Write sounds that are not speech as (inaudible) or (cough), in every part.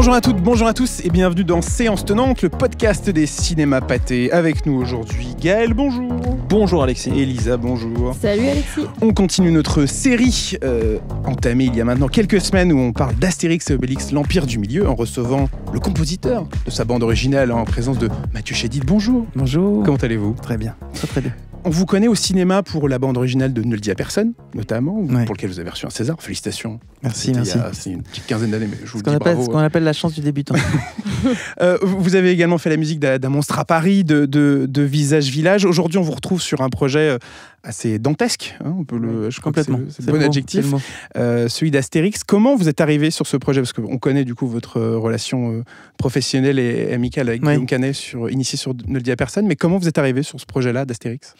Bonjour à toutes, bonjour à tous et bienvenue dans Séance Tenante, le podcast des cinémas pâtés. Avec nous aujourd'hui, Gaël, bonjour. Bonjour Alexis. Elisa, bonjour. Salut Alexis. On continue notre série euh, entamée il y a maintenant quelques semaines où on parle d'Astérix et Obélix, l'Empire du Milieu, en recevant le compositeur de sa bande originale hein, en présence de Mathieu Chédid. Bonjour. Bonjour. Comment allez-vous Très bien, très très bien. On vous connaît au cinéma pour la bande originale de Ne le dis à personne, notamment, pour lequel vous avez reçu un César. Félicitations. Merci, merci. C'est une petite quinzaine d'années, mais je vous le dis bravo. Ce qu'on hein. appelle la chance du débutant. (laughs) (laughs) Euh, vous avez également fait la musique d'un monstre à Paris, de, Visage Village. Aujourd'hui, on vous retrouve sur un projet euh, assez dantesque. Hein, on peut le, je Complètement. C'est un bon adjectif. Euh, celui d'Astérix. Comment vous êtes arrivé sur ce projet Parce qu'on connaît du coup votre relation professionnelle et amicale avec Guillaume Canet, sur, initié sur Ne le dit à personne. Mais comment vous êtes arrivé sur ce projet-là d'Astérix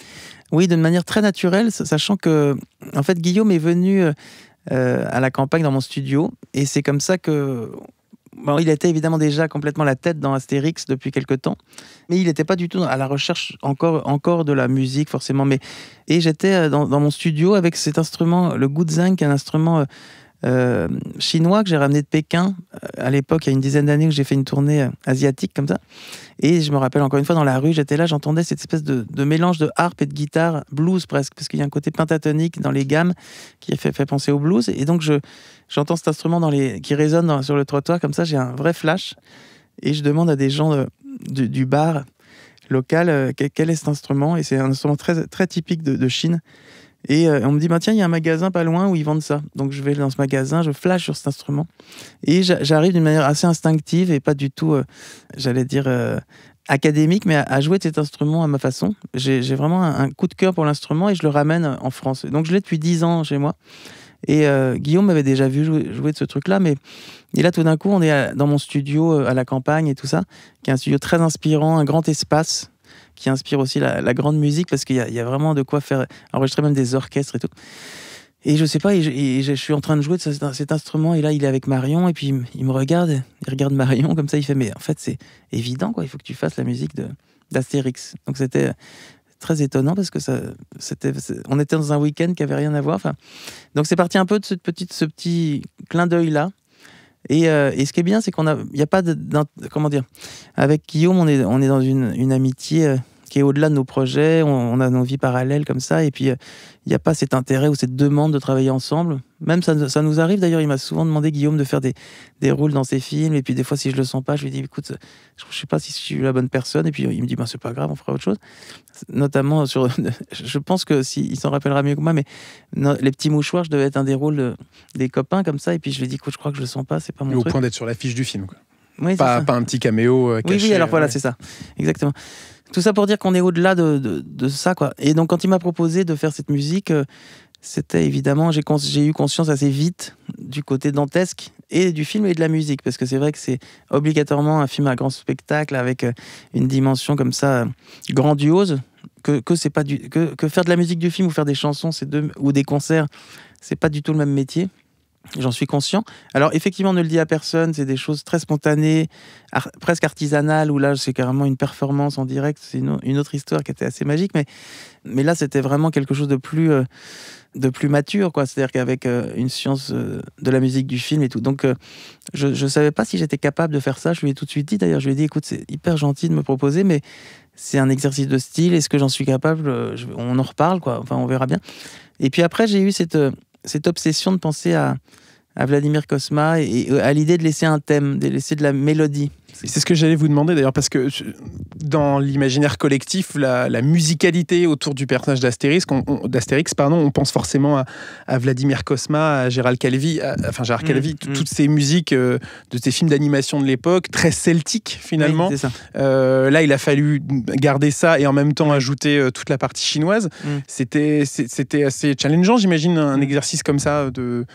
oui, d'une manière très naturelle, sachant que, en fait, Guillaume est venu euh, euh, à la campagne dans mon studio, et c'est comme ça que. il était évidemment déjà complètement la tête dans Astérix depuis quelque temps, mais il n'était pas du tout à la recherche encore, encore de la musique forcément. Mais et j'étais euh, dans, mon studio avec cet instrument, le goudzang, qui est un instrument euh, chinois que j'ai ramené de Pékin euh, à l'époque, il y a une dizaine d'années que j'ai fait une tournée euh, asiatique comme ça. Et je me rappelle encore une fois, dans la rue, j'étais là, j'entendais cette espèce de, mélange de harpe et de guitare, blues presque, parce qu'il y a un côté pentatonique dans les gammes qui fait, penser au blues. Et donc, j'entends cet instrument dans les, qui résonne sur le trottoir, comme ça, j'ai un vrai flash. Et je demande à des gens du, bar local quel est cet instrument. Et c'est un instrument très, très typique de Chine. Et euh, on me dit, bah, tiens, il y a un magasin pas loin où ils vendent ça. Donc je vais dans ce magasin, je flash sur cet instrument. Et j'arrive d'une manière assez instinctive et pas du tout, euh, j'allais dire, euh, académique, mais à, jouer de cet instrument à ma façon. J'ai vraiment un, coup de cœur pour l'instrument et je le ramène en France. Donc je l'ai depuis 10 ans chez moi. Et Guillaume m'avait déjà vu jouer, de ce truc-là, mais et là tout d'un coup on est dans mon studio à la campagne et tout ça, qui est un studio très inspirant, un grand espace qui inspire aussi la, grande musique, parce qu'il y, a vraiment de quoi faire enregistrer même des orchestres et tout. Et je sais pas, et je, suis en train de jouer de cet instrument, et là il est avec Marion, et puis il, me regarde, il regarde Marion, comme ça il fait, mais en fait c'est évident, quoi, il faut que tu fasses la musique d'Astérix. Donc c'était très étonnant parce que ça, c'était, on était dans un week-end qui avait rien à voir. Enfin, donc c'est parti un peu de ce petit, ce petit clin d'œil là. Euh, et, ce qui est bien, c'est qu'on a, il n'y a pas de, comment dire, avec Guillaume, on est, on est dans une, une amitié euh, qui est au-delà de nos projets, on, a nos vies parallèles comme ça, et puis il euh, n'y a pas cet intérêt ou cette demande de travailler ensemble. Même ça, ça nous arrive d'ailleurs, il m'a souvent demandé, Guillaume, de faire des, des rôles dans ses films, et puis des fois, si je le sens pas, je lui dis, écoute, je ne sais pas si je suis la bonne personne, et puis euh, il me dit, ben, c'est pas grave, on fera autre chose. Notamment sur, (laughs) je pense que si, il s'en rappellera mieux que moi, mais les petits mouchoirs, je devais être un des rôles des copains comme ça, et puis je lui dis, écoute, je crois que je le sens pas, c'est pas mon au point d'être sur l'affiche du film, pas, un petit caméo euh, caché. Oui, alors voilà, c'est ça. Exactement. Tout ça pour dire qu'on est au-delà de, ça, quoi. Et donc, quand il m'a proposé de faire cette musique, euh, c'était évidemment, j'ai, j'ai eu conscience assez vite du côté dantesque et du film et de la musique, parce que c'est vrai que c'est obligatoirement un film à grand spectacle avec euh, une dimension comme ça euh, grandiose. Que, c'est pas du, que, faire de la musique du film ou faire des chansons, c'est deux, ou des concerts, c'est pas du tout le même métier. J'en suis conscient. Alors effectivement, on ne le dit à personne, c'est des choses très spontanées, presque artisanales, où là c'est carrément une performance en direct, c'est une, autre histoire qui était assez magique, mais, mais là c'était vraiment quelque chose de plus, euh, de plus mature, quoi. c'est-à-dire qu'avec euh, une science euh, de la musique du film et tout. Donc je ne savais pas si j'étais capable de faire ça, je lui ai tout de suite dit d'ailleurs, je lui ai dit écoute c'est hyper gentil de me proposer, mais c'est un exercice de style, est-ce que j'en suis capable On en reparle, quoi. enfin on verra bien. Et puis après j'ai eu cette cette obsession de penser à à Vladimir Kosma et euh, à l'idée de laisser un thème, de laisser de la mélodie. C'est ce que j'allais vous demander d'ailleurs, parce que dans l'imaginaire collectif, la, musicalité autour du personnage d'Astérix, on, pardon, on pense forcément à, Vladimir Kosma à Gérald Calvi, enfin Gérald mm, Calvi, mm. toutes ces musiques euh, de ces films d'animation de l'époque, très celtiques finalement. Euh, là, il a fallu garder ça et en même temps mm. ajouter toute la partie chinoise. C'était assez challengeant, j'imagine, un exercice comme ça de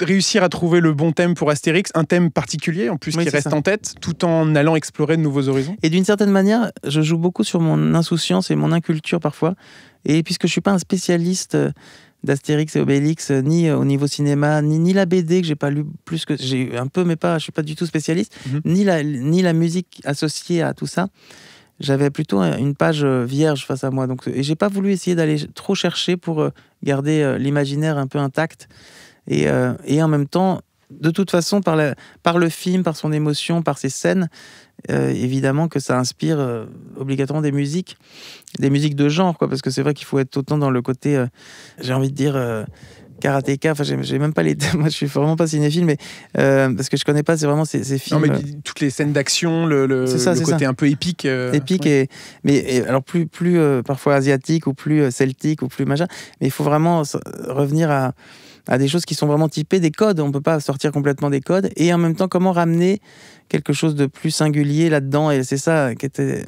réussir à trouver le bon thème pour Astérix, un thème particulier en plus qui reste en tête, tout en allant explorer de nouveaux horizons. Et d'une certaine manière, je joue beaucoup sur mon insouciance et mon inculture parfois. Et puisque je suis pas un spécialiste euh, d'Astérix et Obélix, euh, ni euh, au niveau cinéma, ni, ni la BD que j'ai pas lu plus que j'ai un peu, mais pas, je suis pas du tout spécialiste, mhm. ni, la, ni la musique associée à tout ça. J'avais plutôt une page vierge face à moi, donc et j'ai pas voulu essayer d'aller trop chercher pour garder l'imaginaire un peu intact. Et, euh, et en même temps, de toute façon, par, la, par le film, par son émotion, par ses scènes, euh, évidemment que ça inspire euh, obligatoirement des musiques, des musiques de genre, quoi, parce que c'est vrai qu'il faut être autant dans le côté, j'ai envie de dire, karatéka, enfin, j'ai même pas les (laughs) moi je suis vraiment pas cinéphile, mais parce que je connais pas, c'est vraiment ces, films. Non, mais toutes les scènes d'action, le, le, côté un peu épique. épique, et, mais alors plus, plus parfois asiatique, ou plus celtique, ou plus machin, mais il faut vraiment revenir à à des choses qui sont vraiment typées, des codes. On ne peut pas sortir complètement des codes. Et en même temps, comment ramener quelque chose de plus singulier là-dedans Et c'est ça qui était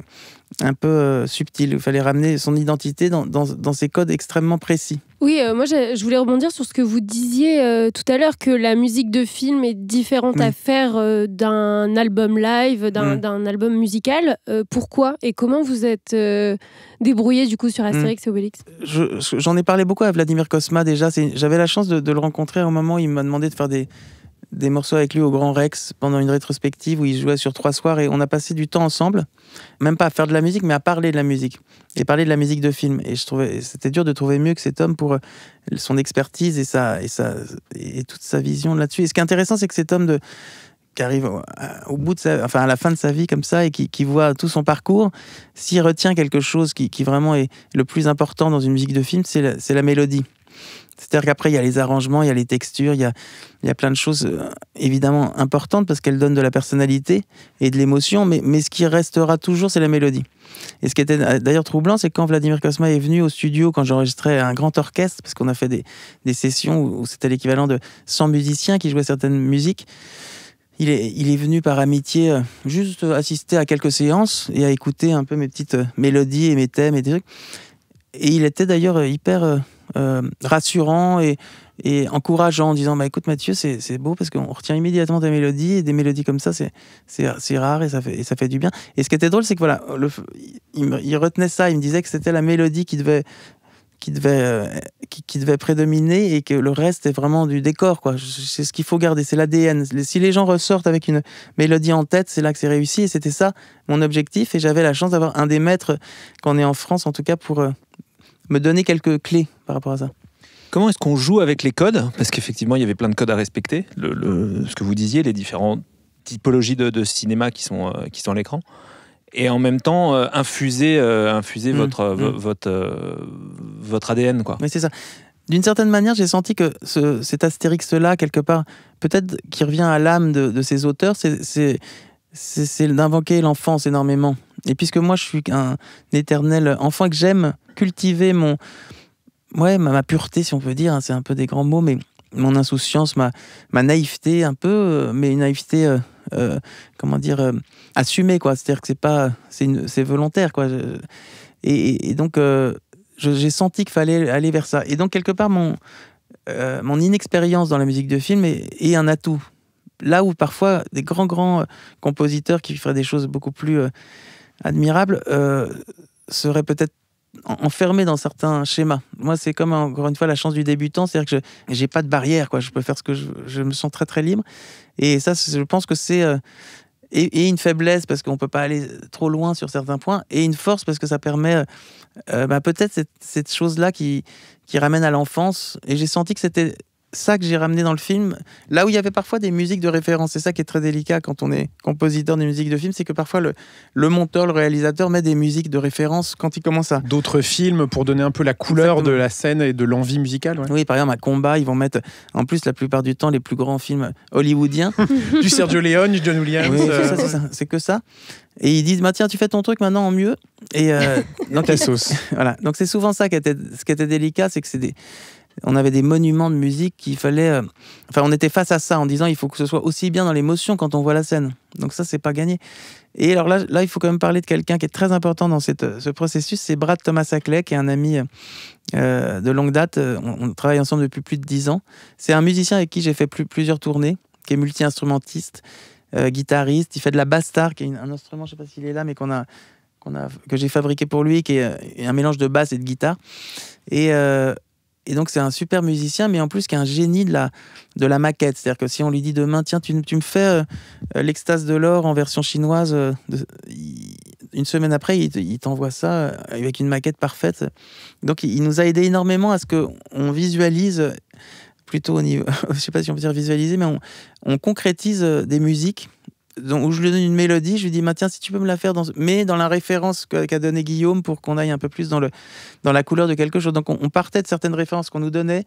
un peu euh, subtil. Il fallait ramener son identité dans, dans ces codes extrêmement précis. Oui, euh, moi je voulais rebondir sur ce que vous disiez euh, tout à l'heure, que la musique de film est différente à faire euh, d'un album live, d'un album musical. pourquoi et comment vous êtes débrouillé du coup sur Astérix mm. et Obélix J'en ai parlé beaucoup à Vladimir Kosma déjà. J'avais la chance de, de, le rencontrer au moment moment, il m'a demandé de faire des, des morceaux avec lui au Grand Rex pendant une rétrospective où il jouait sur trois soirs et on a passé du temps ensemble, même pas à faire de la musique, mais à parler de la musique et parler de la musique de film. Et je trouvais, c'était dur de trouver mieux que cet homme pour euh, son expertise et ça et ça et toute sa vision là-dessus. Et ce qui est intéressant, c'est que cet homme de, qui arrive au, bout de sa, enfin à la fin de sa vie comme ça et qui, voit tout son parcours, s'il retient quelque chose qui, vraiment est le plus important dans une musique de film, c'est la, mélodie. C'est-à-dire qu'après, il y a les arrangements, il y a les textures, il y a, il y a plein de choses euh, évidemment importantes parce qu'elles donnent de la personnalité et de l'émotion, mais, mais ce qui restera toujours, c'est la mélodie. Et ce qui était euh, d'ailleurs troublant, c'est quand Vladimir Kosma est venu au studio, quand j'enregistrais un grand orchestre, parce qu'on a fait des, des sessions où c'était l'équivalent de 100 musiciens qui jouaient certaines musiques. Il est, il est, venu par amitié euh, juste assister à quelques séances et à écouter un peu mes petites mélodies et mes thèmes et des trucs. Et il était d'ailleurs hyper euh, rassurant et, encourageant en disant bah, écoute Mathieu, c'est beau parce qu'on retient immédiatement des mélodies et des mélodies comme ça, c'est rare et ça, fait, ça fait du bien. Et ce qui était drôle, c'est que voilà, il, retenait ça, il me disait que c'était la mélodie qui devait. Qui devait, euh, qui, devait prédominer et que le reste est vraiment du décor. quoi. C'est ce qu'il faut garder, c'est l'ADN. Si les gens ressortent avec une mélodie en tête, c'est là que c'est réussi. Et c'était ça mon objectif. Et j'avais la chance d'avoir un des maîtres qu'on est en France, en tout cas pour, euh, me donner quelques clés par rapport à ça. Comment est-ce qu'on joue avec les codes Parce qu'effectivement, il y avait plein de codes à respecter. Euh. ce que vous disiez, les différentes typologies de, cinéma qui sont, euh, qui sont à l'écran. Et en même temps, euh, infuser, mm. votre, mm. votre, votre ADN. Quoi. Mais c'est ça. D'une certaine manière, j'ai senti que cet astérix-là, quelque part, peut-être qui revient à l'âme de, de ces auteurs, c'est c'est d'invoquer l'enfance énormément. Et puisque moi, je suis un éternel enfant que j'aime cultiver mon, ouais, ma, pureté, si on peut dire, hein, c'est un peu des grands mots, mais mon insouciance, ma, ma naïveté un peu, euh, mais une naïveté, euh, euh, comment dire, assumée, quoi. C'est-à-dire que c'est pas, c'est volontaire, quoi. et, donc, j'ai senti qu'il fallait aller vers ça. Et donc, quelque part, mon, mon inexpérience dans la musique de film est un atout là où parfois des grands, grands euh, compositeurs qui feraient des choses beaucoup plus euh, admirables euh, seraient peut-être enfermés dans certains schémas. Moi, c'est comme encore une fois la chance du débutant, c'est-à-dire que je n'ai pas de barrière, quoi. Je peux faire ce que je, me sens très très libre. Et ça, je pense que c'est et, une faiblesse parce qu'on ne peut pas aller trop loin sur certains points, et une force parce que ça permet bah, peut-être cette, cette chose-là qui qui ramène à l'enfance. Et j'ai senti que c'était ça que j'ai ramené dans le film, là où il y avait parfois des musiques de référence, c'est ça qui est très délicat quand on est compositeur des musiques de film, c'est que parfois le, monteur, le réalisateur met des musiques de référence quand il commence à... D'autres films pour donner un peu la couleur de la scène et de l'envie musicale. Oui, par exemple à Combat, ils vont mettre en plus la plupart du temps les plus grands films hollywoodiens. (laughs) du Sergio Leone, du John Williams. Euh, c'est que ça. Et ils disent, bah, tiens, tu fais ton truc maintenant en mieux. Et dans euh, (laughs) ta sauce. (laughs) voilà. Donc c'est souvent ça qui était, ce qui était délicat, c'est que c'est des on avait des monuments de musique qu'il fallait. Euh, enfin, on était face à ça en disant il faut que ce soit aussi bien dans l'émotion quand on voit la scène. Donc, ça, c'est pas gagné. Et alors là, là, il faut quand même parler de quelqu'un qui est très important dans ce processus c'est Brad Thomas Ackley, qui est un ami euh, de longue date. Euh, on, travaille ensemble depuis plus de dix ans. C'est un musicien avec qui j'ai fait plusieurs tournées, qui est multi-instrumentiste, guitariste. Il fait de la basse-star, qui est un instrument, je sais pas s'il est là, mais qu'on a a, que j'ai fabriqué pour lui, qui est un mélange de basse et de guitare. Et et donc, c'est un super musicien, mais en plus, qui est un génie de la, de la maquette. C'est-à-dire que si on lui dit demain, tiens, tu, me fais euh, euh, l'extase de l'or en version chinoise, euh, une semaine après, il, t'envoie ça avec une maquette parfaite. Donc, il, nous a aidé énormément à ce qu'on visualise, plutôt au niveau, (laughs) je sais pas si on peut dire visualiser, mais on concrétise des musiques où je lui donne une mélodie, je lui dis, bah, tiens, si tu peux me la faire, dans... mais dans la référence qu'a donné Guillaume pour qu'on aille un peu plus dans, le, dans la couleur de quelque chose. Donc, on, partait de certaines références qu'on nous donnait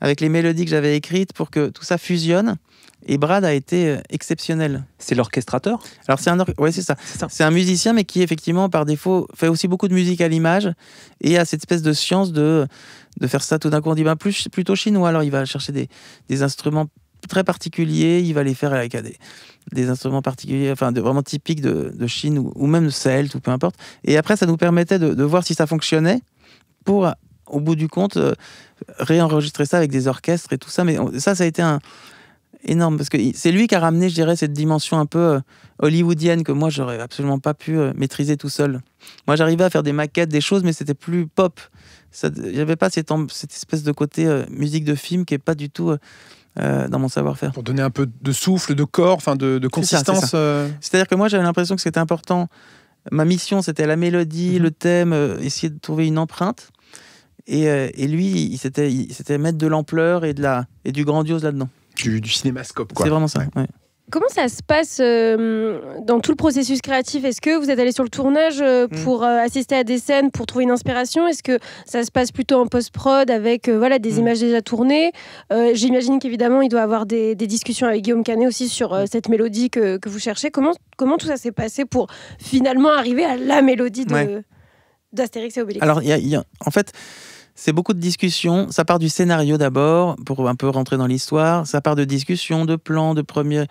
avec les mélodies que j'avais écrites pour que tout ça fusionne. Et Brad a été euh, exceptionnel. C'est l'orchestrateur Alors, c'est un, ouais, c'est ça. C'est un musicien, mais qui, effectivement, par défaut, fait aussi beaucoup de musique à l'image et à cette espèce de science de, de faire ça tout d'un coup. On dit, ben, plus, plutôt chinois. Alors, il va chercher des, des instruments très particulier, il va les faire avec la Des instruments particuliers, enfin de, vraiment typiques de, Chine ou, même de Sahel, tout peu importe. Et après, ça nous permettait de, voir si ça fonctionnait pour, au bout du compte, euh, réenregistrer ça avec des orchestres et tout ça. Mais ça, ça a été un énorme parce que c'est lui qui a ramené, je dirais, cette dimension un peu euh, hollywoodienne que moi j'aurais absolument pas pu euh, maîtriser tout seul. Moi, j'arrivais à faire des maquettes, des choses, mais c'était plus pop. J'avais pas cette, cette, espèce de côté musique de film qui est pas du tout euh, dans mon savoir-faire. Pour donner un peu de souffle, de corps, enfin de, consistance. Euh. C'est-à-dire que moi j'avais l'impression que c'était important. Ma mission c'était la mélodie, mhm. le thème, euh, essayer de trouver une empreinte. Et, et lui, il s'était mettre de l'ampleur et, de la, et du grandiose là-dedans. Du, cinémascope, quoi. C'est vraiment ça. Comment ça se passe euh, dans tout le processus créatif Est-ce que vous êtes allé sur le tournage euh, mm. pour euh, assister à des scènes, pour trouver une inspiration Est-ce que ça se passe plutôt en post-prod avec voilà, des mm. images déjà tournées J'imagine qu'évidemment, il doit y avoir des, discussions avec Guillaume Canet aussi sur mm. cette mélodie que, vous cherchez. Comment, comment tout ça s'est passé pour finalement arriver à la mélodie d'Astérix et Obélix Alors, il y a, en fait, c'est beaucoup de discussions. Ça part du scénario d'abord, pour un peu rentrer dans l'histoire. Ça part de discussions, de plans, de premières,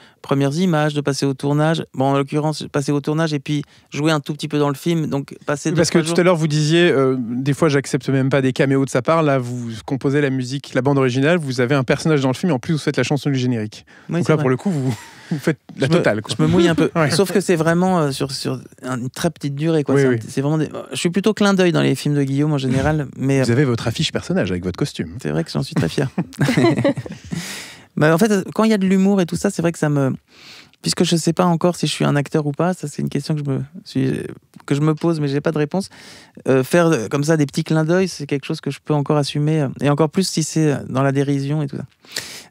images, de passer au tournage. Bon, en l'occurrence, passer au tournage et puis jouer un tout petit peu dans le film. Donc, passer Parce que tout à l'heure, vous disiez, euh, des fois, j'accepte même pas des caméos de sa part. Là, vous composez la musique, la bande originale, vous avez un personnage dans le film et en plus, vous faites la chanson du générique. donc là, pour le coup, vous vous faites la totale. Je me mouille un peu. (laughs) Sauf que c'est vraiment euh, sur, sur une très petite durée. Quoi. c'est vraiment Je suis plutôt clin d'œil dans les films de Guillaume en général. Mais... Euh vous avez votre affiche personnage avec votre costume. C'est vrai que j'en suis très fier. mais (laughs) bah, en fait, quand il y a de l'humour et tout ça, c'est vrai que ça me puisque je ne sais pas encore si je suis un acteur ou pas, ça c'est une question que je me, que je me pose, mais je n'ai pas de réponse. Euh, faire comme ça des petits clins d'œil, c'est quelque chose que je peux encore assumer, euh, et encore plus si c'est euh, dans la dérision et tout ça.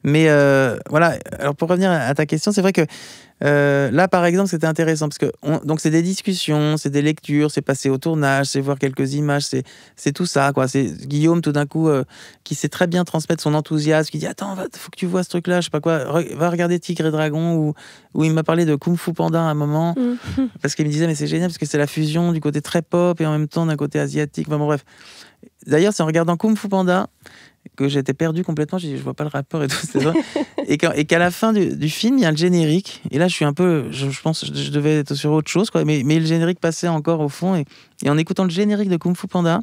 Mais voilà, alors pour revenir à ta question, c'est vrai que euh, là, par exemple, c'était intéressant parce que donc c'est des discussions, c'est des lectures, c'est passer au tournage, c'est voir quelques images, c'est tout ça quoi. C'est Guillaume tout d'un coup euh, qui sait très bien transmettre son enthousiasme, qui dit attends, va, faut que tu vois ce truc-là, je sais pas quoi, va regarder Tigre et Dragon ou où il m'a parlé de Kung Fu Panda à un moment mm. parce qu'il me disait mais c'est génial parce que c'est la fusion du côté très pop et en même temps d'un côté asiatique. Enfin bon, bref. D'ailleurs, c'est en regardant Kung Fu Panda que j'étais perdu complètement. Je ne je vois pas le rapport et tout. (laughs) et qu'à la fin du, film, il y a le générique. Et là, je suis un peu. Je, pense je devais être sur autre chose, quoi. Mais, le générique passait encore au fond. Et, en écoutant le générique de Kung Fu Panda,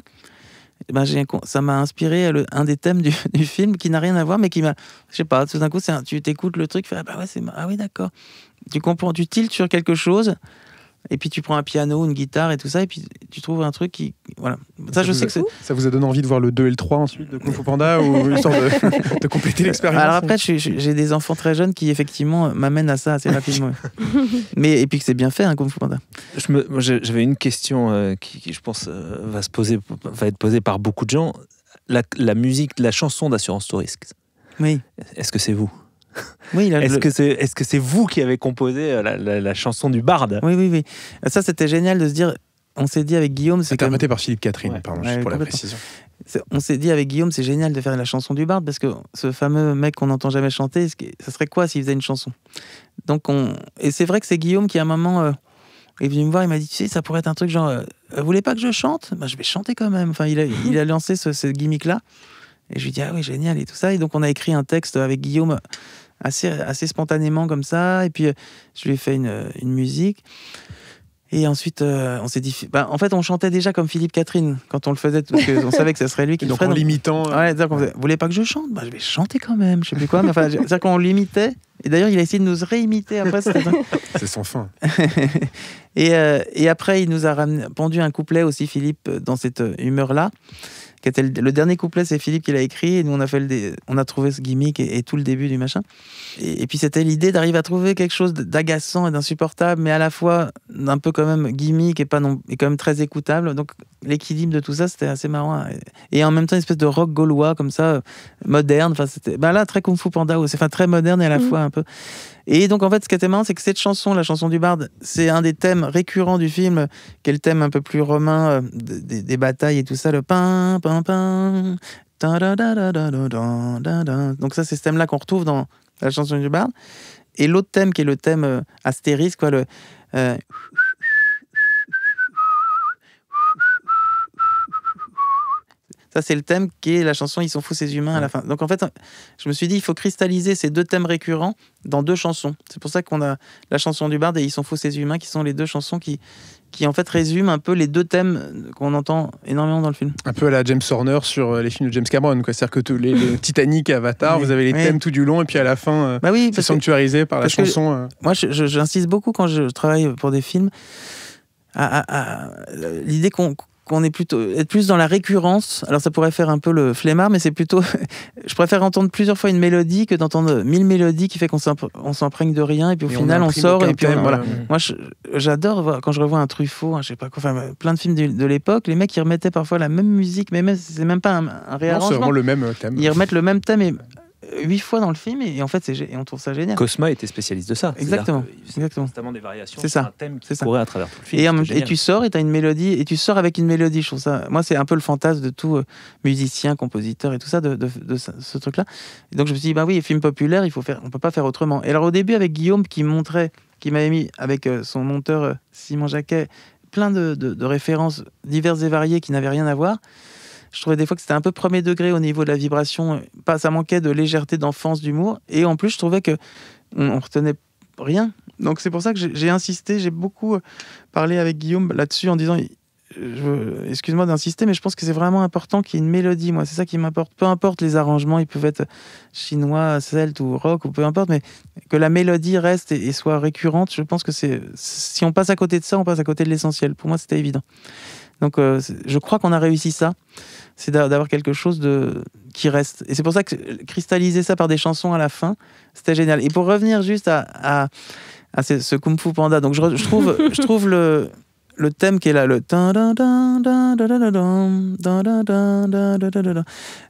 eh ben, ça m'a inspiré un des thèmes (laughs) du, film qui n'a rien à voir, mais qui m'a. Je sais pas, tout d'un coup, tu t'écoutes le truc, tu fais, ah, bah Ah oui, d'accord. Tu comprends, tu tiltes sur quelque chose et puis tu prends un piano, une guitare et tout ça, et puis tu trouves un truc qui. Voilà. Ça, je sais que Ça vous a donné envie de voir le 2 et le 3 ensuite de Kung Fu Panda ou (laughs) histoire de, de compléter l'expérience Alors après, j'ai des enfants très jeunes qui effectivement m'amènent à ça assez rapidement. (laughs) Mais, et puis que c'est bien fait, hein, Kung Fu Panda. J'avais une question euh, qui, je pense, euh, va, se poser, va être posée par beaucoup de gens. La, la musique, la chanson d'Assurance Touriste. Oui. Est-ce que c'est vous est-ce que c'est est -ce c'est vous qui avez composé euh, la, chanson du barde Oui, oui, oui. Ça, c'était génial de se dire. On s'est dit avec Guillaume. c'est Interprété ah, par Philippe Catherine, pardon, pour la précision. On s'est dit avec Guillaume, c'est génial de faire la chanson du barde parce que ce fameux mec qu'on n'entend jamais chanter, ça serait quoi s'il faisait une chanson Donc on... Et c'est vrai que c'est Guillaume qui, à un moment. Euh, est venu me voir, il m'a dit, tu sais, ça pourrait être un truc genre, euh, vous voulez pas que je chante bah, Je vais chanter quand même. Enfin, il a, (laughs) il a lancé ce, gimmick-là. Et je lui dis, ah oui, génial et tout ça. Et donc, on a écrit un texte avec Guillaume assez, spontanément comme ça. Et puis, euh, je lui ai fait une, euh, musique. Et ensuite, euh, on s'est dit. Bah, en fait, on chantait déjà comme Philippe Catherine quand on le faisait, on savait que ce serait lui qui (laughs) ferait. en l'imitant. Hein. Ouais, -dire vous voulez pas que je chante bah, Je vais chanter quand même, je sais plus quoi. Mais enfin, c'est-à-dire qu'on l'imitait. Et d'ailleurs, il a essayé de nous réimiter après. (laughs) C'est sans fin. (laughs) et, après, il nous a ramené, pendu un couplet aussi, Philippe, dans cette humeur-là le, dernier couplet, c'est Philippe qui l'a écrit, et nous on a, trouvé ce gimmick et, tout le début du machin. Et, puis c'était l'idée d'arriver à trouver quelque chose d'agaçant et d'insupportable, mais à la fois un peu quand même gimmick et, pas non, quand même très écoutable. Donc l'équilibre de tout ça, c'était assez marrant. Hein. Et, en même temps, une espèce de rock gaulois comme ça, euh, moderne. Enfin, c'était bah là très Kung Fu Panda, enfin très moderne et à la mmh. fois un peu. Et donc, en fait, ce qui était marrant, c'est que cette chanson, la chanson du barde, c'est un des thèmes récurrents du film, qui est le thème un peu plus romain euh, des, batailles et tout ça, le pain, pain, pain. Donc, ça, c'est ce thème-là qu'on retrouve dans la chanson du barde. Et l'autre thème, qui est le thème euh, astérisque, quoi, le. Euh, Ça, c'est le thème qui est la chanson Ils sont fous ces humains à la fin. Donc en fait, hein, je me suis dit, il faut cristalliser ces deux thèmes récurrents dans deux chansons. C'est pour ça qu'on a la chanson du barde et Ils sont fous ces humains, qui sont les deux chansons qui, qui en fait résument un peu les deux thèmes qu'on entend énormément dans le film. Un peu à la James Horner sur euh, les films de James Cameron. C'est-à-dire que tous les, (laughs) Titanic, Avatar, vous avez les thèmes tout du long et puis à la fin, euh, bah oui, c'est sanctuarisé par la chanson. Euh. Moi, j'insiste beaucoup quand je travaille pour des films à l'idée qu'on qu'on est plutôt être plus dans la récurrence. Alors ça pourrait faire un peu le flemmard, mais c'est plutôt. (laughs) je préfère entendre plusieurs fois une mélodie que d'entendre mille mélodies qui fait qu'on s'emprègne de rien et puis au final on, sort et puis voilà. Moi j'adore quand je revois un Truffaut, hein, je sais pas quoi, plein de films de, l'époque, les mecs ils remettaient parfois la même musique, mais même, c'est même pas un, un réarrangement. le même euh, thème. Ils remettent le même thème et euh, huit fois dans le film et, en fait on trouve ça génial. Cosma était spécialiste de ça. Exactement. Exactement. Constamment des variations. C'est ça. Un thème qui courait à travers tout le film. Et, tu sors et as une mélodie et tu sors avec une mélodie. Je trouve ça. Moi c'est un peu le fantasme de tout euh, musicien, compositeur et tout ça de, ce, truc-là. Donc je me suis dit bah oui, film populaire, il faut faire, on peut pas faire autrement. Et alors au début avec Guillaume qui montrait, qui m'avait mis avec euh, son monteur Simon Jacquet plein de références diverses et variées qui n'avaient rien à voir. Je trouvais des fois que c'était un peu premier degré au niveau de la vibration. Pas, ça manquait de légèreté, d'enfance, d'humour. Et en plus, je trouvais que on, retenait rien. Donc c'est pour ça que j'ai insisté, j'ai beaucoup euh, parlé avec Guillaume là-dessus en disant, excuse-moi d'insister, mais je pense que c'est vraiment important qu'il y ait une mélodie. Moi, c'est ça qui m'importe. Peu importe les arrangements, ils peuvent être chinois, celtes ou rock ou peu importe, mais que la mélodie reste et, et soit récurrente. Je pense que c'est si on passe à côté de ça, on passe à côté de l'essentiel. Pour moi, c'était évident. Donc je crois qu'on a réussi ça, c'est d'avoir quelque chose de... qui reste. Et c'est pour ça que cristalliser ça par des chansons à la fin, c'était génial. Et pour revenir juste à, à, ce, Kung Fu Panda, donc je, trouve, je trouve le, le thème qui est là, le...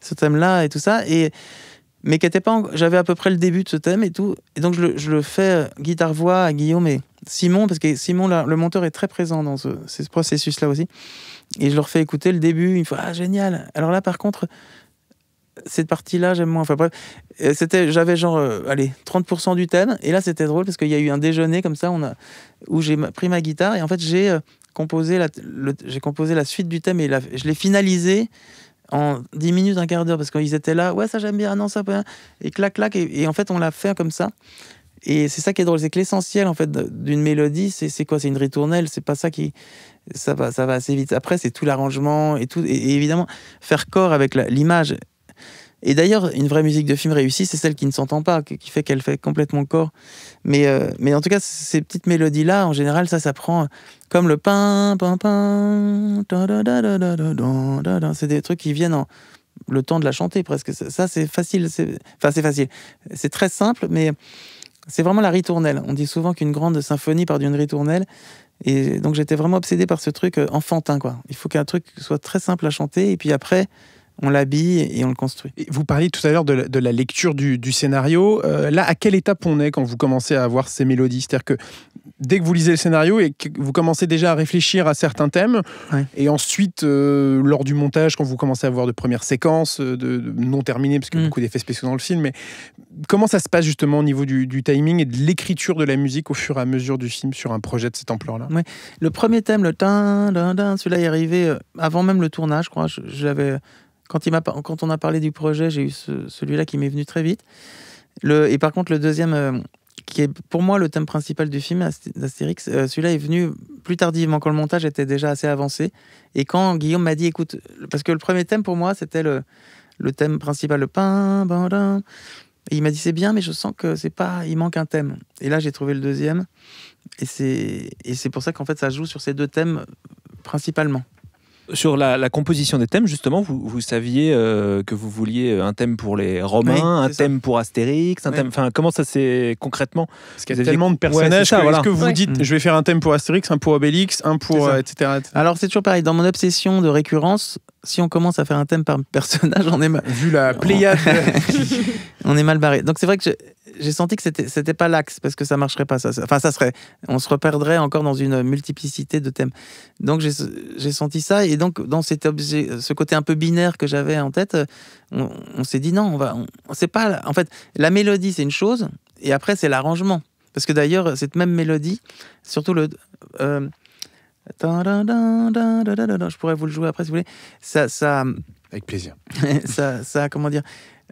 Ce thème-là et tout ça. Et mais qui était pas. J'avais à peu près le début de ce thème et tout. Et donc, je le, fais euh, guitare-voix à Guillaume et Simon, parce que Simon, là, le monteur, est très présent dans ce, processus-là aussi. Et je leur fais écouter le début. Une fois, ah, génial. Alors là, par contre, cette partie-là, j'aime moins. Enfin bref, euh, c'était, j'avais genre, euh, allez, 30% du thème. Et là, c'était drôle parce qu'il y a eu un déjeuner comme ça, on a, où j'ai pris ma guitare et en fait, j'ai composé la, j'ai composé la suite du thème et je l'ai finalisé en 10 minutes, un quart d'heure, parce qu'ils étaient là, ouais, ça j'aime bien, non, ça, et clac, clac, et, en fait, on l'a fait comme ça. Et c'est ça qui est drôle, c'est que l'essentiel en fait d'une mélodie, c'est quoi C'est une ritournelle, c'est pas ça qui. Ça va, ça va assez vite. Après, c'est tout l'arrangement et tout. et évidemment, faire corps avec l'image et d'ailleurs, une vraie musique de film réussie, c'est celle qui ne s'entend pas, qui fait qu'elle fait complètement corps. Mais, euh, mais en tout cas, ces petites mélodies-là, en général, ça, ça prend euh, comme le pain, pain, pain, c'est des trucs qui viennent en le temps de la chanter presque. Ça, c'est facile. Enfin, c'est facile. C'est très simple, mais c'est vraiment la ritournelle. On dit souvent qu'une grande symphonie part d'une ritournelle. Et donc, j'étais vraiment obsédé par ce truc euh, enfantin, quoi. Il faut qu'un truc soit très simple à chanter, et puis après on l'habille et on le construit. Et vous parliez tout à l'heure de, la lecture du, scénario. Euh, là, à quelle étape on est quand vous commencez à avoir ces mélodies C'est-à-dire que dès que vous lisez le scénario et que vous commencez déjà à réfléchir à certains thèmes, et ensuite, euh, lors du montage, quand vous commencez à avoir de premières séquences, euh, de, non terminées, parce qu'il y a mm. beaucoup d'effets spéciaux dans le film, mais comment ça se passe justement au niveau du, timing et de l'écriture de la musique au fur et à mesure du film sur un projet de cette ampleur-là Le premier thème, le tin, celui-là est arrivé avant même le tournage, je crois. J'avais. Quand, quand on a parlé du projet, j'ai eu celui-là qui m'est venu très vite. Le, et par contre, le deuxième, euh, qui est pour moi le thème principal du film d'Astérix, euh, celui-là est venu plus tardivement, quand le montage était déjà assez avancé. Et quand Guillaume m'a dit, écoute, parce que le premier thème pour moi, c'était le, thème principal, le pain, il m'a dit c'est bien, mais je sens que c'est pas, il manque un thème. Et là j'ai trouvé le deuxième, et c'est pour ça qu'en fait ça joue sur ces deux thèmes principalement. Sur la, composition des thèmes, justement, vous, saviez euh, que vous vouliez un thème pour les Romains, un thème pour Astérix, un thème. Enfin, comment ça s'est concrètement Parce qu'il y a tellement de personnages. que, que vous dites, mm. je vais faire un thème pour Astérix, un pour Obélix, un pour euh, etc. Alors c'est toujours pareil. Dans mon obsession de récurrence, si on commence à faire un thème par (laughs) personnage, on est mal... Vu la pléiade (laughs) On est mal barré. Donc c'est vrai que j'ai senti que c'était, c'était pas l'axe, parce que ça marcherait pas. Ça. Enfin, ça serait... On se reperdrait encore dans une multiplicité de thèmes. Donc j'ai, senti ça, et donc dans cet objet, ce côté un peu binaire que j'avais en tête, on, s'est dit non, on va... On, pas... En fait, la mélodie, c'est une chose, et après, c'est l'arrangement. Parce que d'ailleurs, cette même mélodie, surtout le... Euh, je pourrais vous le jouer après si vous voulez. Ça, ça... Avec plaisir. (laughs) ça, ça, comment dire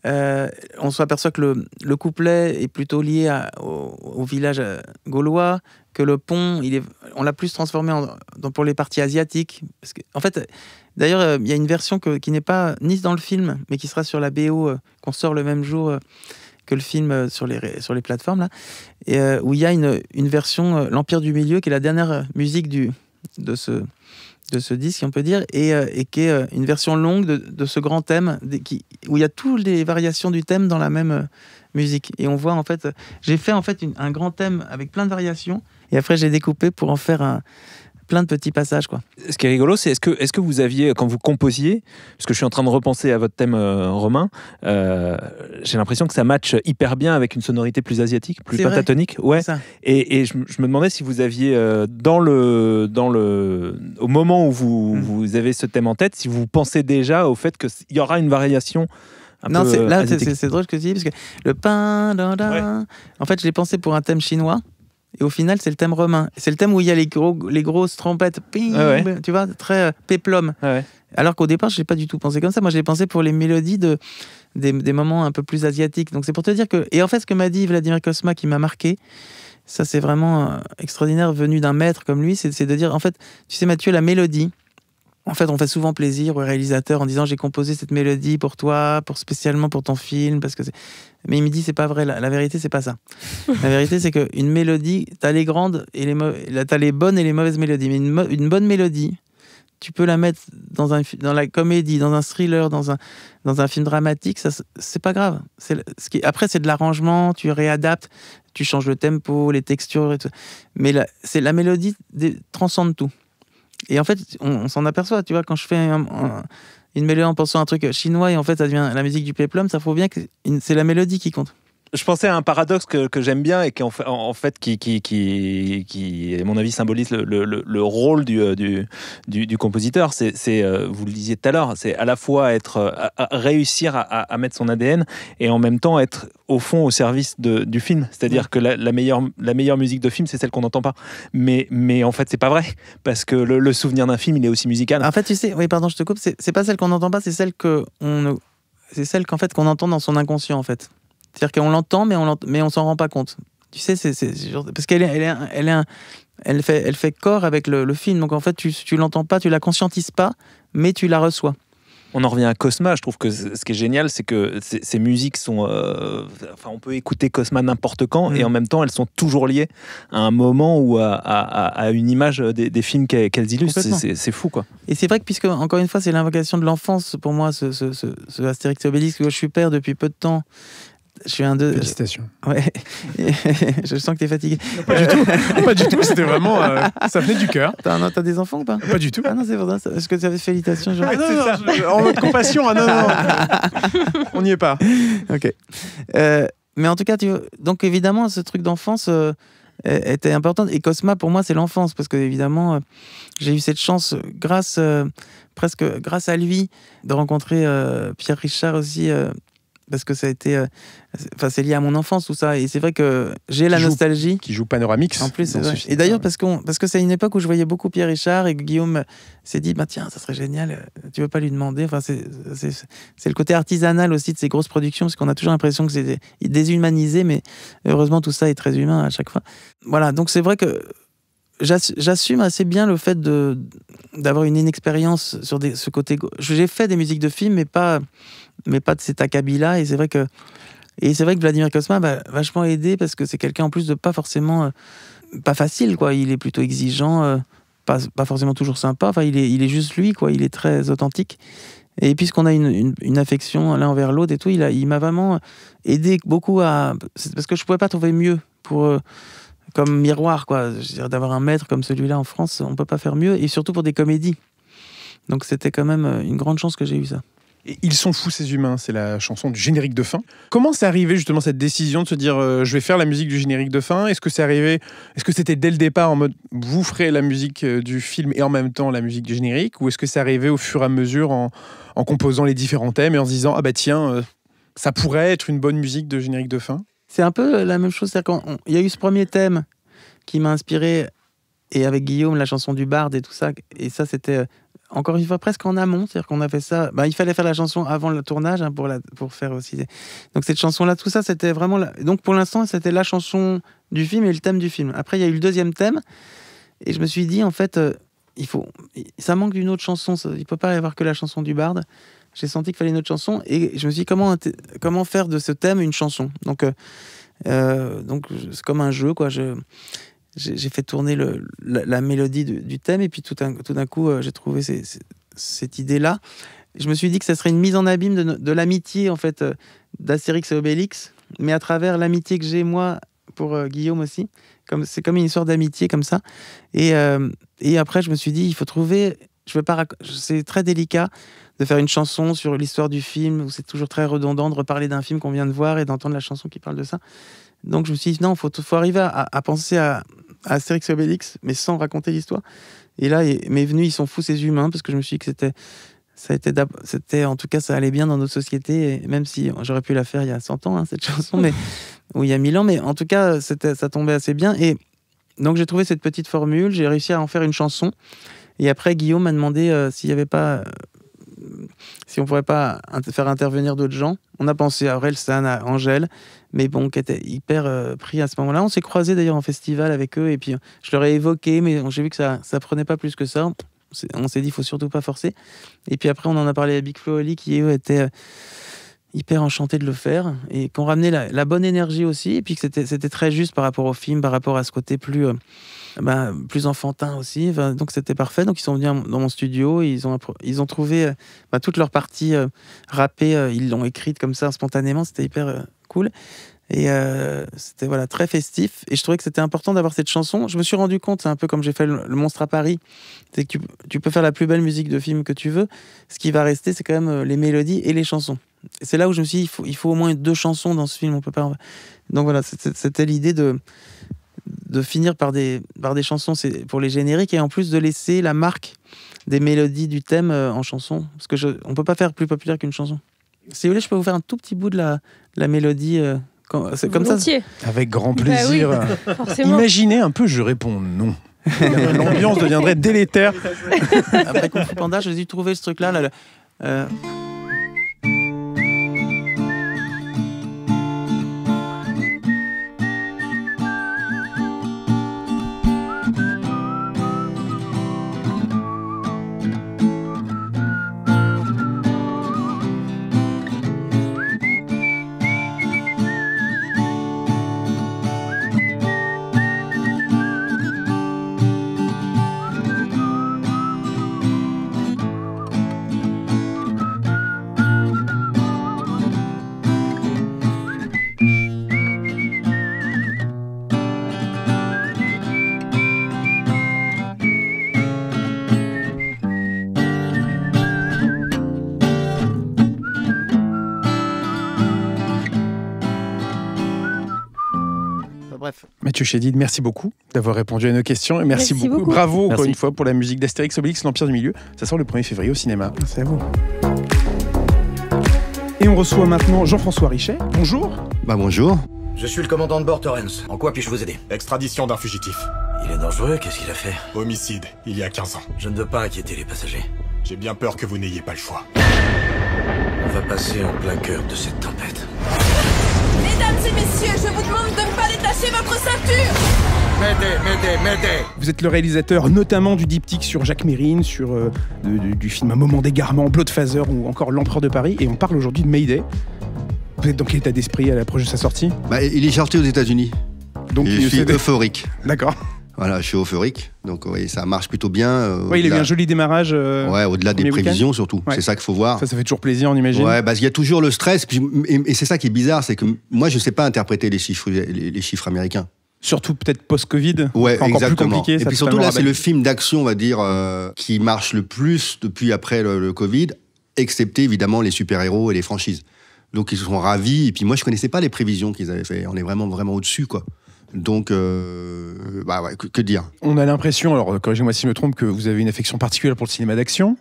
euh, on s'aperçoit que le, couplet est plutôt lié au, village euh, gaulois, que le pont, il est, on l'a plus transformé pour les parties asiatiques. Parce en fait, d'ailleurs, euh, il y a une version qui n'est pas Nice dans le film, mais qui sera sur la BO qu'on sort le même jour que le film sur les, sur les plateformes, là, et, où il y a une, une version L'Empire du Milieu, qui est la dernière musique du, de ce, de ce disque, on peut dire, et, euh, et qui est euh, une version longue de, ce grand thème, qui, où il y a toutes les variations du thème dans la même euh, musique. Et on voit en fait, j'ai fait en fait un grand thème avec plein de variations, et après j'ai découpé pour en faire un, plein de petits passages. Quoi. Ce qui est rigolo, c'est est-ce que, est -ce que vous aviez, quand vous composiez, parce que je suis en train de repenser à votre thème euh, romain, euh, j'ai l'impression que ça matche hyper bien avec une sonorité plus asiatique, plus pentatonique. Ouais. Et, et je, me demandais si vous aviez, euh, dans le, dans le, au moment où vous, mm. vous avez ce thème en tête, si vous pensez déjà au fait qu'il y aura une variation non, c'est, là, c'est, drôle ce que tu dis, parce que le pain, en fait, je l'ai pensé pour un thème chinois. Et au final, c'est le thème romain. C'est le thème où il y a les, gros, les grosses trompettes, tu vois, très euh, péplum. Alors qu'au départ, je n'ai pas du tout pensé comme ça. Moi, j'ai pensé pour les mélodies de, des, des, moments un peu plus asiatiques. Donc, c'est pour te dire que. Et en fait, ce que m'a dit Vladimir Kosma qui m'a marqué, ça, c'est vraiment euh, extraordinaire, venu d'un maître comme lui, c'est de dire en fait, tu sais, Mathieu, la mélodie, en fait, on fait souvent plaisir aux réalisateurs en disant j'ai composé cette mélodie pour toi, pour spécialement pour ton film, parce que Mais il me dit c'est pas vrai. La, vérité c'est pas ça. (laughs) la vérité c'est qu'une mélodie, t'as les grandes et les as les bonnes et les mauvaises mélodies. Mais une, bonne mélodie, tu peux la mettre dans un dans la comédie, dans un thriller, dans un dans un film dramatique, ça c'est pas grave. C'est après c'est de l'arrangement, tu réadaptes, tu changes le tempo, les textures et tout. Mais c'est la mélodie transcende tout. Et en fait, on, s'en aperçoit, tu vois, quand je fais une mélodie en pensant à un truc chinois et en fait, ça devient la musique du peplum ça faut bien que c'est la mélodie qui compte je pensais à un paradoxe que, j'aime bien et qui, en fait, qui, qui, qui, à mon avis, symbolise le, rôle euh, du, du, du, compositeur. C'est, euh, vous le disiez tout à l'heure, c'est à la fois être, euh, réussir à, mettre son ADN et en même temps être au fond au service de, du film. C'est-à-dire que la, meilleure, la meilleure musique de film, c'est celle qu'on n'entend pas. Mais, mais en fait, c'est pas vrai parce que le, le souvenir d'un film, il est aussi musical. En fait, tu sais, oui, pardon, je te coupe. C'est, pas celle qu'on n'entend pas, c'est celle que on, c'est celle qu'en fait qu'on entend dans son inconscient en fait. C'est-à-dire qu'on l'entend, mais on mais on s'en rend pas compte. Tu sais, c'est parce qu'elle elle, est, elle, est elle fait elle fait corps avec le, film. Donc en fait, tu tu l'entends pas, tu la conscientises pas, mais tu la reçois. On en revient à Cosma. Je trouve que ce qui est génial, c'est que ces, musiques sont. Euh, enfin, on peut écouter Cosma n'importe quand mm. et en même temps, elles sont toujours liées à un moment ou à, à, une image des, films qu'elles illustrent. C'est fou, quoi. Et c'est vrai que, puisque, encore une fois, c'est l'invocation de l'enfance pour moi, ce, ce, ce, Astérix Obélix, que je suis père depuis peu de temps, je suis un de. Félicitations. Ouais. (laughs) je sens que tu es fatigué. pas du tout. Euh, pas du tout. C'était vraiment. Euh, ça venait du cœur. T'as, des enfants ou pas Pas du tout. Ah non, c'est pour ça. Est-ce que tu avais félicitations genre... ah, ah non, non, En compassion. Ah, non, non. (laughs) On n'y est pas. Ok. Euh, mais en tout cas, tu... donc évidemment, ce truc d'enfance. était important. et Cosma pour moi c'est l'enfance parce que évidemment j'ai eu cette chance grâce presque grâce à lui de rencontrer Pierre Richard aussi parce que ça a été. Euh, enfin, c'est lié à mon enfance, tout ça. Et c'est vrai que j'ai la nostalgie. qui joue Panoramix. En plus, Et d'ailleurs, ah parce, parce que c'est une époque où je voyais beaucoup Pierre Richard et Guillaume s'est dit bah, tiens, ça serait génial, euh, tu veux pas lui demander. Enfin, c'est le côté artisanal aussi de ces grosses productions, parce qu'on a toujours l'impression que c'est déshumanisé, mais heureusement, tout ça est très humain à chaque fois. Voilà, donc c'est vrai que j'assume assez bien le fait d'avoir une inexpérience sur des, ce côté. J'ai fait des musiques de films, mais pas mais pas de cet acabit-là. Et c'est vrai que et c'est vrai que Vladimir Kosma m'a vachement aidé parce que c'est quelqu'un en plus de pas forcément euh, pas facile quoi. Il est plutôt exigeant, euh, pas, pas, forcément toujours sympa. Enfin, il est, il est juste lui quoi. Il est très authentique. Et puisqu'on a une, une, affection l'un envers l'autre et tout, il m'a il vraiment aidé beaucoup à parce que je pouvais pas trouver mieux pour euh, comme miroir quoi. D'avoir un maître comme celui-là en France, on peut pas faire mieux et surtout pour des comédies. Donc c'était quand même une grande chance que j'ai eu ça ils sont fous ces humains, c'est la chanson du générique de fin. Comment c'est arrivé justement cette décision de se dire euh, je vais faire la musique du générique de fin Est-ce que c'est arrivé Est-ce que c'était dès le départ en mode vous ferez la musique euh, du film et en même temps la musique du générique Ou est-ce que c'est arrivé au fur et à mesure en, composant les différents thèmes et en se disant ah bah tiens, euh, ça pourrait être une bonne musique de générique de fin C'est un peu la même chose, c'est-à-dire qu'il y a eu ce premier thème qui m'a inspiré et avec Guillaume la chanson du barde et tout ça et ça c'était encore une fois, presque en amont. C'est-à-dire qu'on a fait ça. Bah, il fallait faire la chanson avant le tournage hein, pour, la, pour faire aussi. Donc, cette chanson-là, tout ça, c'était vraiment. Donc, pour l'instant, c'était la chanson du film et le thème du film. Après, il y a eu le deuxième thème. Et je me suis dit, en fait, euh, il faut. Ça manque d'une autre chanson. Il ne peut pas y avoir que la chanson du barde. J'ai senti qu'il fallait une autre chanson. Et je me suis dit, comment, comment faire de ce thème une chanson Donc. Euh, euh, donc c'est comme un jeu quoi. Je j'ai fait tourner la, mélodie du thème, et puis tout, un, tout d'un coup, euh, j'ai trouvé cette idée-là. Je me suis dit que ça serait une mise en abîme de, de l'amitié, en fait, euh, d'Astérix et Obélix, mais à travers l'amitié que j'ai, moi, pour euh, Guillaume aussi. Comme, c'est comme une histoire d'amitié, comme ça. Et, et après, je me suis dit, il faut trouver. Je veux pas c'est très délicat de faire une chanson sur l'histoire du film, où c'est toujours très redondant de reparler d'un film qu'on vient de voir et d'entendre la chanson qui parle de ça. Donc je me suis dit, non, il faut, faut, arriver à penser à, Astérix et Obélix, mais sans raconter l'histoire. Et là, m'est venu, ils sont fous ces humains, parce que je me suis dit que c'était. Ça était, c'était, en tout cas, ça allait bien dans notre société, même si j'aurais pu la faire il y a 100 ans, hein, cette (laughs) chanson, mais, ou il y a 1000 ans, mais en tout cas, c'était, ça tombait assez bien. Et donc, j'ai trouvé cette petite formule, j'ai réussi à en faire une chanson. Et après, Guillaume m'a demandé euh, s'il n'y avait pas. Euh, si on pourrait pas faire intervenir d'autres gens. On a pensé à San à Angèle, mais bon, qui était hyper euh, pris à ce moment-là. On s'est croisés d'ailleurs en festival avec eux, et puis euh, je leur ai évoqué, mais j'ai vu que ça ça prenait pas plus que ça. On s'est dit, faut surtout pas forcer. Et puis après, on en a parlé à Big Flo Oli, qui eux étaient euh, hyper enchantés de le faire, et qu'on ramenait la, la, bonne énergie aussi, et puis que c'était très juste par rapport au film, par rapport à ce côté plus... bah, plus enfantin aussi. donc c'était parfait. Donc ils sont venus dans mon studio, ils ont, ils ont trouvé bah, toute leur partie ils l'ont écrite comme ça spontanément. C'était hyper, cool. Et euh, c'était voilà très festif. Et je trouvais que c'était important d'avoir cette chanson. Je me suis rendu compte, un peu comme j'ai fait le, Monstre à Paris, que tu, peux faire la plus belle musique de film que tu veux. Ce qui va rester, c'est quand même euh, les mélodies et les chansons. C'est là où je me suis dit, il faut, il faut au moins deux chansons dans ce film. On peut pas. Donc voilà, c'était l'idée de, de finir par des, par des chansons pour les génériques et en plus de laisser la marque des mélodies du thème euh, en chanson. Parce que on peut pas faire plus populaire qu'une chanson. Si vous voulez, je peux vous faire un tout petit bout de la, la mélodie. Euh, c'est comme ça. Avec grand bah plaisir. Imaginez un peu, je réponds non. (laughs) L'ambiance deviendrait délétère. Après qu'on Fu Panda, j'ai dû trouver ce truc-là. Euh, Mathieu Chédid, merci beaucoup d'avoir répondu à nos questions et merci, beaucoup. Bravo encore une fois pour la musique d'Astérix Obélix, l'Empire du Milieu. Ça sort le 1er février au cinéma. C'est bon. Et on reçoit maintenant Jean-François Richet. Bonjour. Bah bonjour. Je suis le commandant de bord, Torrens. En quoi puis-je vous aider Extradition d'un fugitif. Il est dangereux, qu'est-ce qu'il a fait Homicide, il y a 15 ans. Je ne veux pas inquiéter les passagers. J'ai bien peur que vous n'ayez pas le choix. On va passer en plein cœur de cette tempête. Mesdames et messieurs, je vous demande de ne pas détacher votre ceinture Vous êtes le réalisateur notamment du diptyque sur Jacques Mérine, sur, euh, du film Un moment d'égarement, Blood ou encore L'Empereur de Paris, et on parle aujourd'hui de Mayday. Vous êtes dans quel état d'esprit à l'approche de sa sortie bah, il est sorti aux États-Unis. Donc, il- suis euphorique. D'accord. Voilà, je suis euphorique, donc oui, ça marche plutôt bien. Euh, oui, il est a un joli démarrage. Euh, ouais, au-delà des prévisions surtout. C'est ça qu'il faut voir. Ça, ça fait toujours plaisir, on imagine. Ouais, parce qu'il y a toujours le stress. et, c'est ça qui est bizarre, c'est que moi, je ne sais pas interpréter les chiffres, les, chiffres américains. Surtout peut-être post-Covid. Ouais, encore plus compliqué. Et puis surtout là, c'est le film d'action, on va dire, euh, qui marche le plus depuis après le, Covid, excepté évidemment les super-héros et les franchises. Donc ils se sont ravis. Et puis moi, je connaissais pas les prévisions qu'ils avaient fait. On est vraiment, vraiment au-dessus, quoi. Donc, euh, bah que, dire On a l'impression, alors euh, corrigez-moi si je me trompe, que vous avez une affection particulière pour le cinéma d'action.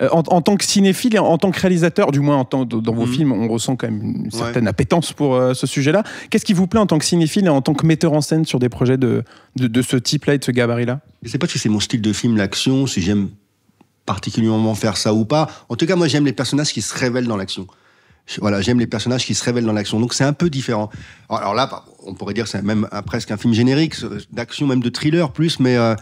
Euh, en, tant que cinéphile et en, tant que réalisateur, du moins en tant, dans vos mm. films, on ressent quand même une certaine appétence pour ce sujet-là. Qu'est-ce qui vous plaît en tant que cinéphile et en tant que metteur en scène sur des projets de, de, de ce type-là et de ce gabarit-là Je ne sais pas si c'est mon style de film, l'action, si j'aime particulièrement faire ça ou pas. En tout cas, moi, j'aime les personnages qui se révèlent dans l'action. Voilà, j'aime les personnages qui se révèlent dans l'action. Donc c'est un peu différent. Alors, là, on pourrait dire c'est même presque un film générique, d'action même de thriller plus. Mais euh,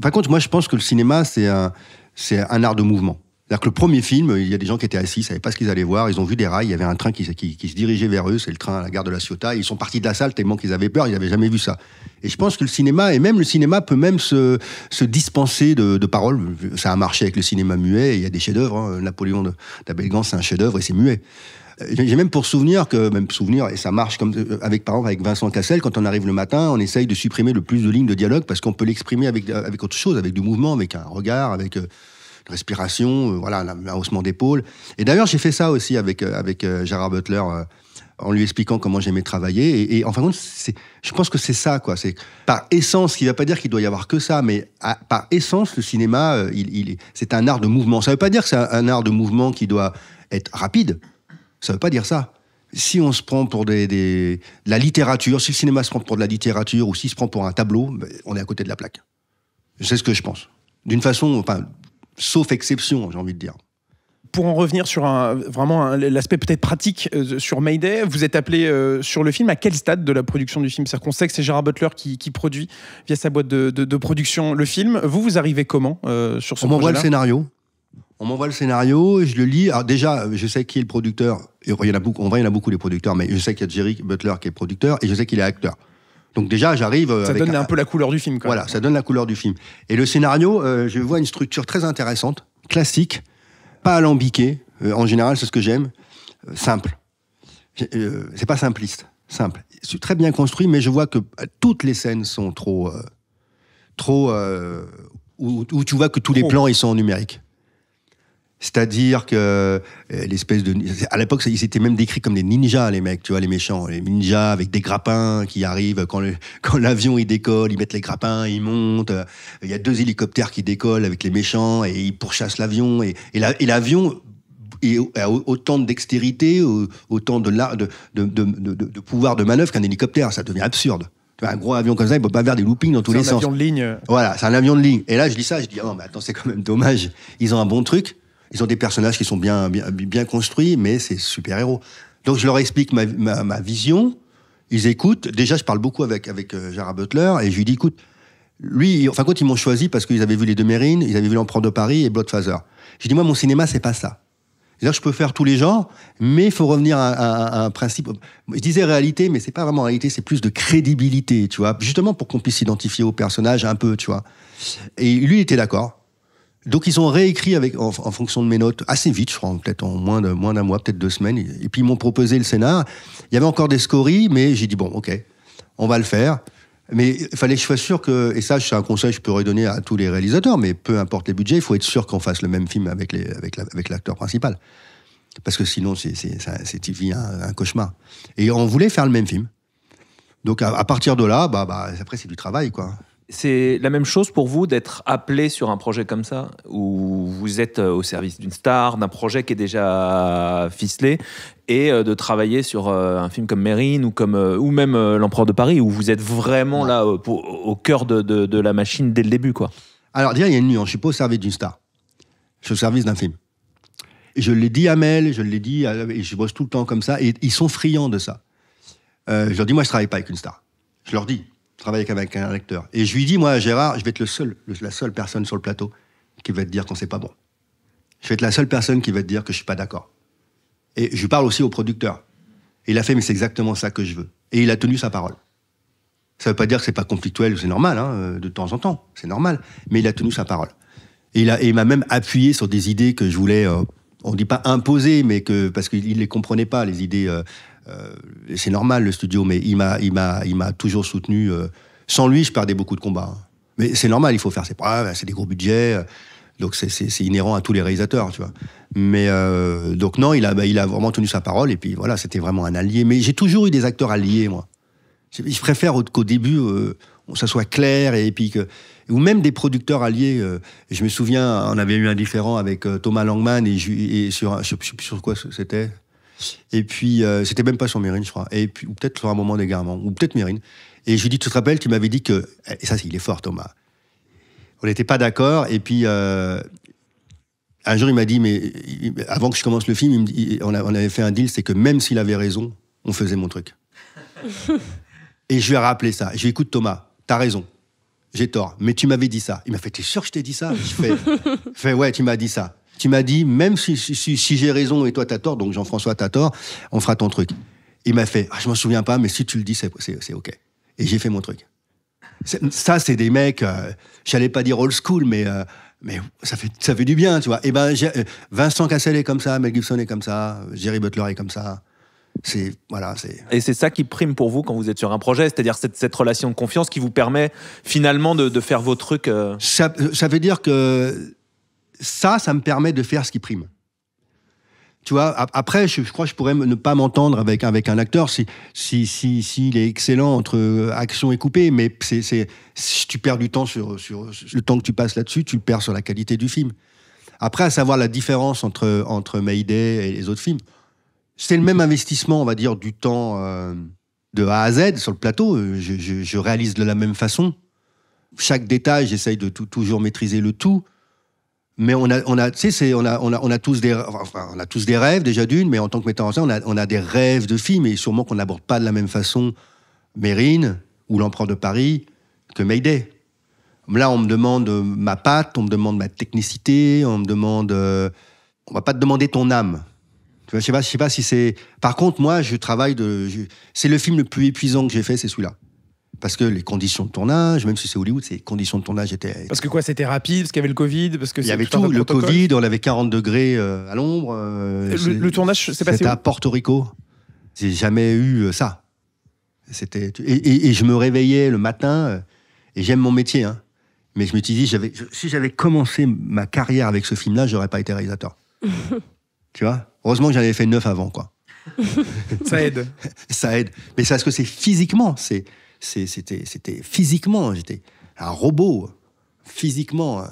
par contre, moi je pense que le cinéma c'est un art de mouvement. C'est-à-dire que le premier film, il y a des gens qui étaient assis, ils savaient pas ce qu'ils allaient voir, ils ont vu des rails, il y avait un train qui, qui, se dirigeait vers eux, c'est le train à la gare de la Ciotat, ils sont partis de la salle tellement qu'ils avaient peur, ils n'avaient jamais vu ça. Et je pense que le cinéma, et même le cinéma peut même se, dispenser de, paroles, ça a marché avec le cinéma muet, il y a des chefs-d'œuvre, hein. Napoléon d'Abelgan, c'est un chef-d'œuvre et c'est muet. Euh, j'ai même pour souvenir que, même souvenir, et ça marche comme euh, avec, par exemple, avec Vincent Cassel, quand on arrive le matin, on essaye de supprimer le plus de lignes de dialogue parce qu'on peut l'exprimer avec, euh, avec autre chose, avec du mouvement, avec un regard, avec respiration, euh, voilà, un haussement d'épaule. Et d'ailleurs, j'ai fait ça aussi avec, euh, avec euh, Gérard Butler en lui expliquant comment j'aimais travailler. Et, et en fin je pense que c'est ça, quoi. C'est par essence, qui ne va pas dire qu'il doit y avoir que ça, mais par essence, le cinéma, c'est un art de mouvement. Ça ne veut pas dire que c'est un, art de mouvement qui doit être rapide. Ça ne veut pas dire ça. Si on se prend pour des, de la littérature, si le cinéma se prend pour de la littérature ou s'il se prend pour un tableau, ben, on est à côté de la plaque. C'est ce que je pense. D'une façon, enfin, sauf exception, j'ai envie de dire pour en revenir sur un, vraiment l'aspect peut-être pratique euh, sur Mayday, vous êtes appelé euh, sur le film. À quel stade de la production du film C'est-à-dire qu'on sait que c'est Gérard Butler qui, produit via sa boîte de, production le film. Vous, vous arrivez comment euh, sur ce On m'envoie le scénario. On m'envoie le scénario, et je le lis. Alors déjà, je sais qui est le producteur. Il y en a beaucoup, on vrai, il y en a beaucoup les producteurs, mais je sais qu'il y a Jerry Butler qui est producteur et je sais qu'il est acteur. Donc déjà, j'arrive. Euh, ça donne un, peu la couleur du film. Voilà, ça donne la couleur du film. Et le scénario, euh, je vois une structure très intéressante, classique, pas alambiquée. Euh, en général, c'est ce que j'aime, simple. c'est pas simpliste, simple. C'est très bien construit, mais je vois que toutes les scènes sont trop, trop. Où, tu vois que tous les plans ils sont en numérique. C'est-à-dire que euh, l'espèce de à l'époque ils étaient même décrits comme des ninjas les mecs, tu vois les méchants, les ninjas avec des grappins qui arrivent quand (laughs) l'avion il décolle, ils mettent les grappins, ils montent, euh, il y a deux hélicoptères qui décollent avec les méchants et ils pourchassent l'avion et, et l'avion a autant de dextérité, autant de, de, pouvoir de manœuvre qu'un hélicoptère, ça devient absurde un gros avion comme ça, il peut pas faire des loopings dans tous les sens. C'est un avion de ligne. Voilà, c'est un avion de ligne. Et là, je dis ça, je dis, non oh, mais attends, c'est quand même dommage. Ils ont un bon truc, ils ont des personnages qui sont bien, bien, bien construits, mais c'est super-héros. Donc je leur explique ma, ma, vision, ils écoutent. Déjà, je parle beaucoup avec, avec Gérard euh, Butler, et je lui dis, écoute, lui, enfin, quand ils m'ont choisi parce qu'ils avaient vu Les deux Mérines, ils avaient vu L'Empereur de Paris et Bloodfather. J'ai dis moi, mon cinéma, c'est pas ça. je peux faire tous les genres, mais il faut revenir à, un principe. Je disais réalité, mais c'est pas vraiment réalité, c'est plus de crédibilité, tu vois. Justement pour qu'on puisse s'identifier au personnage un peu, tu vois. Et lui, il était d'accord donc ils ont réécrit avec, en, fonction de mes notes assez vite, je crois, peut-être en moins d'un mois, peut-être deux semaines. Et puis ils m'ont proposé le scénar. Il y avait encore des scories, mais j'ai dit bon, ok, on va le faire. Mais il fallait que je sois sûr que, et ça c'est un conseil que je pourrais donner à tous les réalisateurs, mais peu importe les budgets, il faut être sûr qu'on fasse le même film avec, les, avec, avec l'acteur principal. Parce que sinon, c'est, c'est, ça, c'est un, hein, un, cauchemar. Et on voulait faire le même film. Donc à, partir de là, bah, bah, après c'est du travail, quoi c'est la même chose pour vous d'être appelé sur un projet comme ça, où vous êtes euh, au service d'une star, d'un projet qui est déjà ficelé, et euh, de travailler sur euh, un film comme Mérine ou, comme, ou même L'Empereur de Paris, où vous êtes vraiment là au, cœur de, la machine dès le début. quoi. Alors déjà, il y a une nuance, je ne suis pas au service d'une star, je suis au service d'un film. Je l'ai dit à Mel, je l'ai dit, je bosse tout le temps comme ça, et ils sont friands de ça. je leur dis, moi je travaille pas avec une star. Je leur dis, travaille avec un lecteur. Et je lui dis, moi, Gérard, je vais être le seul, la seule personne sur le plateau qui va te dire qu'on c'est pas bon. Je vais être la seule personne qui va te dire que je suis pas d'accord. Et je parle aussi au producteur. il a fait, mais c'est exactement ça que je veux. Et il a tenu sa parole. Ça veut pas dire que c'est pas conflictuel, c'est normal, hein, euh, de temps en temps, c'est normal. Mais il a tenu sa parole. Et il m'a même appuyé sur des idées que je voulais, euh, on dit pas imposer, mais que parce qu'il les comprenait pas, les idées. Euh, euh, c'est normal le studio, mais il m'a, il m'a, il m'a toujours soutenu. Euh, sans lui, je perdais beaucoup de combats. Hein. Mais c'est normal, il faut faire ses preuves, hein, c'est des gros budgets. Euh, donc c'est, inhérent à tous les réalisateurs, tu vois. Mais donc non, il a, bah, il a vraiment tenu sa parole et puis voilà, c'était vraiment un allié. Mais j'ai toujours eu des acteurs alliés, moi. Je préfère qu'au début, ça soit clair et puis que ou même des producteurs alliés. je me souviens, on avait eu un différent avec Thomas Langman et, ne sais plus sur quoi c'était et puis, euh, c'était même pas sur Mérine, je crois. Et puis, ou peut-être sur un moment d'égarement, ou peut-être Mérine. Et je lui dis, tu te rappelles, tu m'avais dit que. Eh, et ça, il est fort, Thomas. On n'était pas d'accord. Et puis, euh, un jour, il m'a dit, mais avant que je commence le film, il on, avait fait un deal, c'est que même s'il avait raison, on faisait mon truc. (laughs) et je lui ai rappelé ça. Je lui ai dit, écoute, Thomas, t'as raison. J'ai tort, mais tu m'avais dit ça. Il m'a fait, t'es sûr que je t'ai dit ça Je fais, (laughs) fais ouais, tu m'as dit ça qui m'a dit, même si, si, si, j'ai raison et toi t'as tort, donc Jean-François t'as tort, on fera ton truc. Il m'a fait, ah, je m'en souviens pas, mais si tu le dis, c'est, c'est, ok. Et j'ai fait mon truc. Ça, c'est des mecs, euh, j'allais pas dire old school, mais, euh, mais ça fait, ça fait du bien, tu vois. Et eh ben, euh, Vincent Cassel est comme ça, Mel Gibson est comme ça, Jerry Butler est comme ça. C'est voilà, Et c'est ça qui prime pour vous quand vous êtes sur un projet, c'est-à-dire cette, cette, relation de confiance qui vous permet finalement de, faire vos trucs. ça veut dire que ça, ça me permet de faire ce qui prime. Tu vois, après, je, crois que je pourrais ne pas m'entendre avec, avec un acteur s'il si, si, si, est excellent entre euh, action et coupé, mais si tu perds du temps sur, sur, le temps que tu passes là-dessus, tu le perds sur la qualité du film. Après, à savoir la différence entre, entre Mayday et les autres films, c'est le même investissement, on va dire, du temps euh, de A à Z sur le plateau. Je, réalise de la même façon. Chaque détail, j'essaye de toujours maîtriser le tout mais on a, on a, tu sais, on on a, on a tous des, enfin, on a tous des rêves déjà d'une, mais en tant que metteur en scène, on a, on a des rêves de films, et sûrement qu'on n'aborde pas de la même façon Mérine ou l'Empereur de Paris que Mayday. Là, on me demande euh, ma patte, on me demande ma technicité, on me demande, euh, on va pas te demander ton âme. Tu sais pas, je sais pas si c'est. Par contre, moi, je travaille de, c'est le film le plus épuisant que j'ai fait, c'est celui-là. Parce que les conditions de tournage, même si c'est Hollywood, ces conditions de tournage étaient. Parce que quoi, c'était rapide, parce qu'il y avait le Covid, parce que il y avait tout, le Covid, on avait 40 degrés euh, à l'ombre. Euh, le, tournage s'est passé C'était à Porto Rico. J'ai jamais eu euh, ça. C'était et, et, je me réveillais le matin et j'aime mon métier, hein. Mais je me suis dit, si j'avais commencé ma carrière avec ce film-là, j'aurais pas été réalisateur. (laughs) tu vois Heureusement que j'en avais fait neuf avant, quoi. ça aide. (laughs) ça aide. Mais c'est parce que c'est physiquement, c'est c'était physiquement, j'étais un robot, physiquement, hein.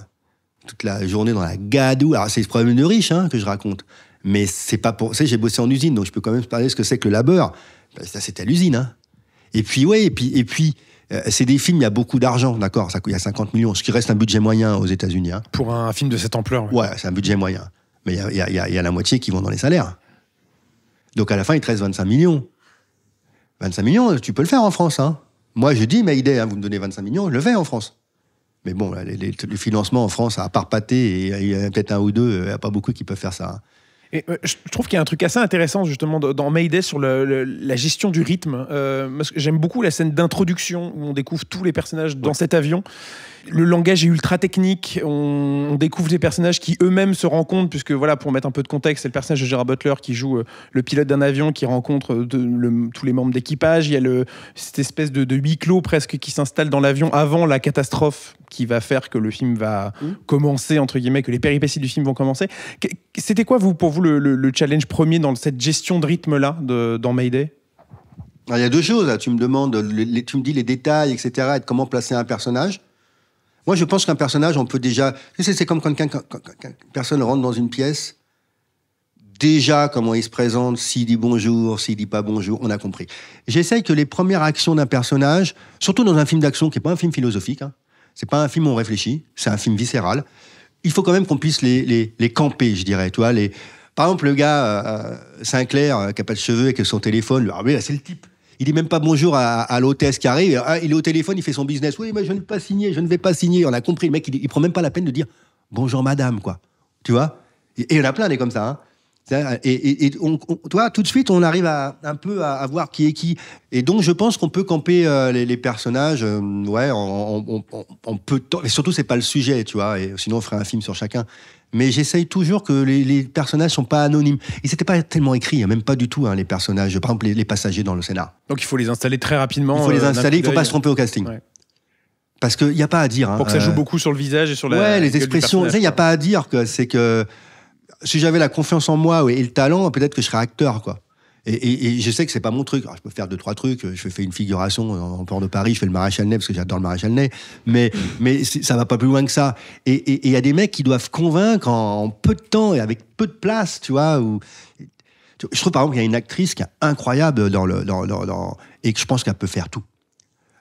toute la journée dans la gadoue. Alors, c'est le problème de riche hein, que je raconte. Mais c'est pas pour. Tu sais, j'ai bossé en usine, donc je peux quand même parler de ce que c'est que le labeur. Ben, c'était à l'usine. Hein. Et puis, ouais, et puis, et puis euh, c'est des films, il y a beaucoup d'argent, d'accord Il y a 50 millions, ce qui reste un budget moyen aux États-Unis. Pour un film de cette ampleur. Ouais, c'est un budget moyen. Mais il y, y a, la moitié qui vont dans les salaires. Donc, à la fin, il te reste 25 millions. 25 millions, tu peux le faire en France, hein moi, je dis, ma idée, hein, vous me donnez 25 millions, je le fais en France. Mais bon, le financement en France, à part y et, a peut-être un ou deux, il n'y a pas beaucoup qui peuvent faire ça. Hein. Euh, je trouve qu'il y a un truc assez intéressant justement dans Mayday sur la gestion du rythme. Euh, j'aime beaucoup la scène d'introduction où on découvre tous les personnages dans cet avion. Le langage est ultra technique. On, découvre des personnages qui eux-mêmes se rencontrent, puisque voilà, pour mettre un peu de contexte, c'est le personnage de Gérard Butler qui joue euh, le pilote d'un avion qui rencontre tous les membres d'équipage. Il y a cette espèce de, de, huis clos presque qui s'installe dans l'avion avant la catastrophe qui va faire que le film va mmh. commencer entre guillemets, que les péripéties du film vont commencer. C'était quoi vous pour vous le, challenge premier dans cette gestion de rythme-là de, dans Mayday ah, Il y a deux choses. Tu me demandes, tu me dis les détails, etc. Et comment placer un personnage. Moi, je pense qu'un personnage, on peut déjà. c'est comme quand, quand, personne rentre dans une pièce. Déjà, comment il se présente, s'il dit bonjour, s'il dit pas bonjour, on a compris. J'essaye que les premières actions d'un personnage, surtout dans un film d'action qui n'est pas un film philosophique, hein, c'est pas un film où on réfléchit, c'est un film viscéral. Il faut quand même qu'on puisse les, les, les camper, je dirais. Tu vois, les, par exemple, le gars euh, euh, Sinclair, euh, qui n'a pas de cheveux et qui son téléphone, ah, oui, c'est le type. Il dit même pas bonjour à, l'hôtesse qui arrive. Ah, il est au téléphone, il fait son business. Oui, mais je ne vais pas signer, je ne vais pas signer. On a compris, le mec, il, prend même pas la peine de dire bonjour madame, quoi. Tu vois et, il y en a plein est comme ça. Hein. Et, toi, tout de suite, on arrive à, un peu à, voir qui est qui. Et donc, je pense qu'on peut camper les, personnages. ouais, on, on peut. Et surtout, c'est pas le sujet, tu vois. Et sinon, on ferait un film sur chacun mais j'essaye toujours que les, les, personnages sont pas anonymes. Ils n'étaient pas tellement écrits, hein, même pas du tout, hein, les personnages, par exemple les, passagers dans le scénario. Donc il faut les installer très rapidement. Il faut les euh, installer, il ne faut pas se tromper au casting. Parce qu'il n'y a pas à dire. Hein, Pour que ça joue euh, beaucoup sur le visage et sur la. Ouais, les expressions. Il n'y a pas à dire que c'est que si j'avais la confiance en moi et le talent, peut-être que je serais acteur, quoi. Et, je sais que c'est pas mon truc. je peux faire deux, trois trucs. Euh, je fais une figuration euh, en, port de Paris, je fais le maréchal Ney parce que j'adore le maréchal Ney. Mais, mais ça va pas plus loin que ça. Et il y a des mecs qui doivent convaincre en, peu de temps et avec peu de place, tu vois. Où, je trouve par exemple qu'il y a une actrice qui est incroyable dans le, dans, dans, et que je pense qu'elle peut faire tout.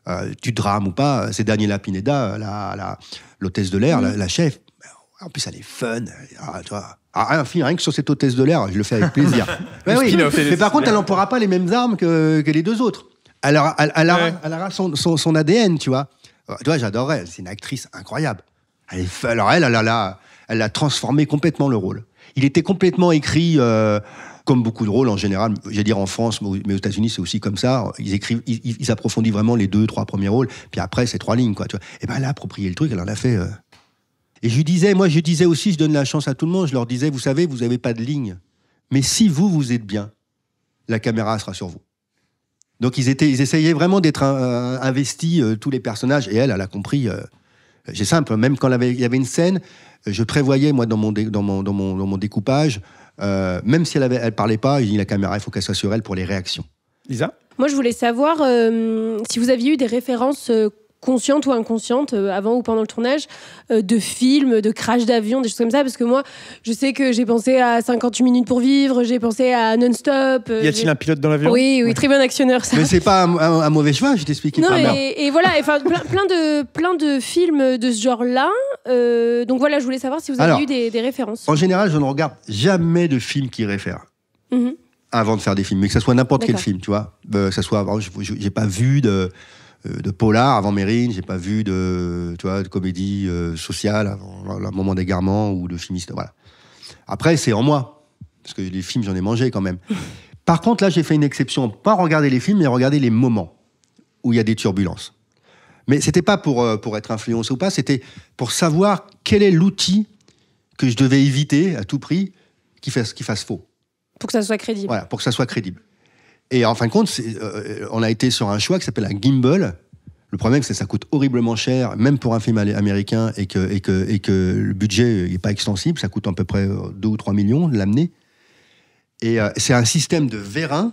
Euh, du drame ou pas, euh, c'est Daniela Pineda, l'hôtesse la, de l'air, la, chef. En plus, elle est fun. Ah, un ah, ah, rien que sur cette hôtesse de l'air, je le fais avec plaisir. (laughs) oui. Mais par contre, elle n'emploiera pas les mêmes armes que, les deux autres. Elle aura, elle, elle son, ADN, tu vois. Ah, tu vois, j'adorerais. C'est une actrice incroyable. Elle alors, elle, elle, a, elle a transformé complètement le rôle. Il était complètement écrit. Euh, comme beaucoup de rôles en général, j'allais dire en France, mais aux États-Unis c'est aussi comme ça. Ils écrivent, ils, approfondissent vraiment les deux, trois premiers rôles, puis après c'est trois lignes quoi. Tu vois. Et ben elle a approprié le truc, elle en a fait. Euh, et je disais, moi je disais aussi, je donne la chance à tout le monde, je leur disais, vous savez, vous n'avez pas de ligne. Mais si vous, vous êtes bien, la caméra sera sur vous. Donc ils, étaient, ils essayaient vraiment d'être euh, investis, euh, tous les personnages, et elle, elle a compris. Euh, c'est simple, même quand il y avait une scène, je prévoyais, moi, dans mon, dans mon, dans mon, découpage, même si elle ne elle parlait pas, je dis la caméra, il faut qu'elle soit sur elle pour les réactions. Lisa Moi, je voulais savoir si vous aviez eu des références consciente ou inconsciente, euh, avant ou pendant le tournage, euh, de films, de crash d'avion, des choses comme ça. Parce que moi, je sais que j'ai pensé à 58 minutes pour vivre, j'ai pensé à Non-Stop. Euh, y a-t-il un pilote dans l'avion Oui, oui, très bon actionneur, ça. Mais c'est pas un, mauvais choix, je t'explique. Non, et, voilà, plein, de, plein de films de ce genre-là. donc voilà, je voulais savoir si vous avez eu des, références. En général, je ne regarde jamais de films qui réfèrent. Mhm. Avant de faire des films, mais que ce soit n'importe quel film, tu vois. que ça soit, j'ai pas vu de euh, de polar avant Mérine, j'ai pas vu de, tu vois, de comédie euh, sociale avant le moment d'égarement ou de chimiste. Voilà. Après, c'est en moi, parce que les films, j'en ai mangé quand même. (laughs) Par contre, là, j'ai fait une exception, pas regarder les films, mais regarder les moments où il y a des turbulences. Mais c'était pas pour, euh, pour être influencé ou pas, c'était pour savoir quel est l'outil que je devais éviter à tout prix qui fasse, qui fasse faux. Pour que ça soit crédible. Voilà, pour que ça soit crédible. Et en fin de compte, euh, on a été sur un choix qui s'appelle un gimbal. Le problème, c'est que ça coûte horriblement cher, même pour un film américain, et que, et que, et que le budget n'est euh, pas extensible. Ça coûte à peu près 2 euh, ou 3 millions de l'amener. Et c'est un système de vérin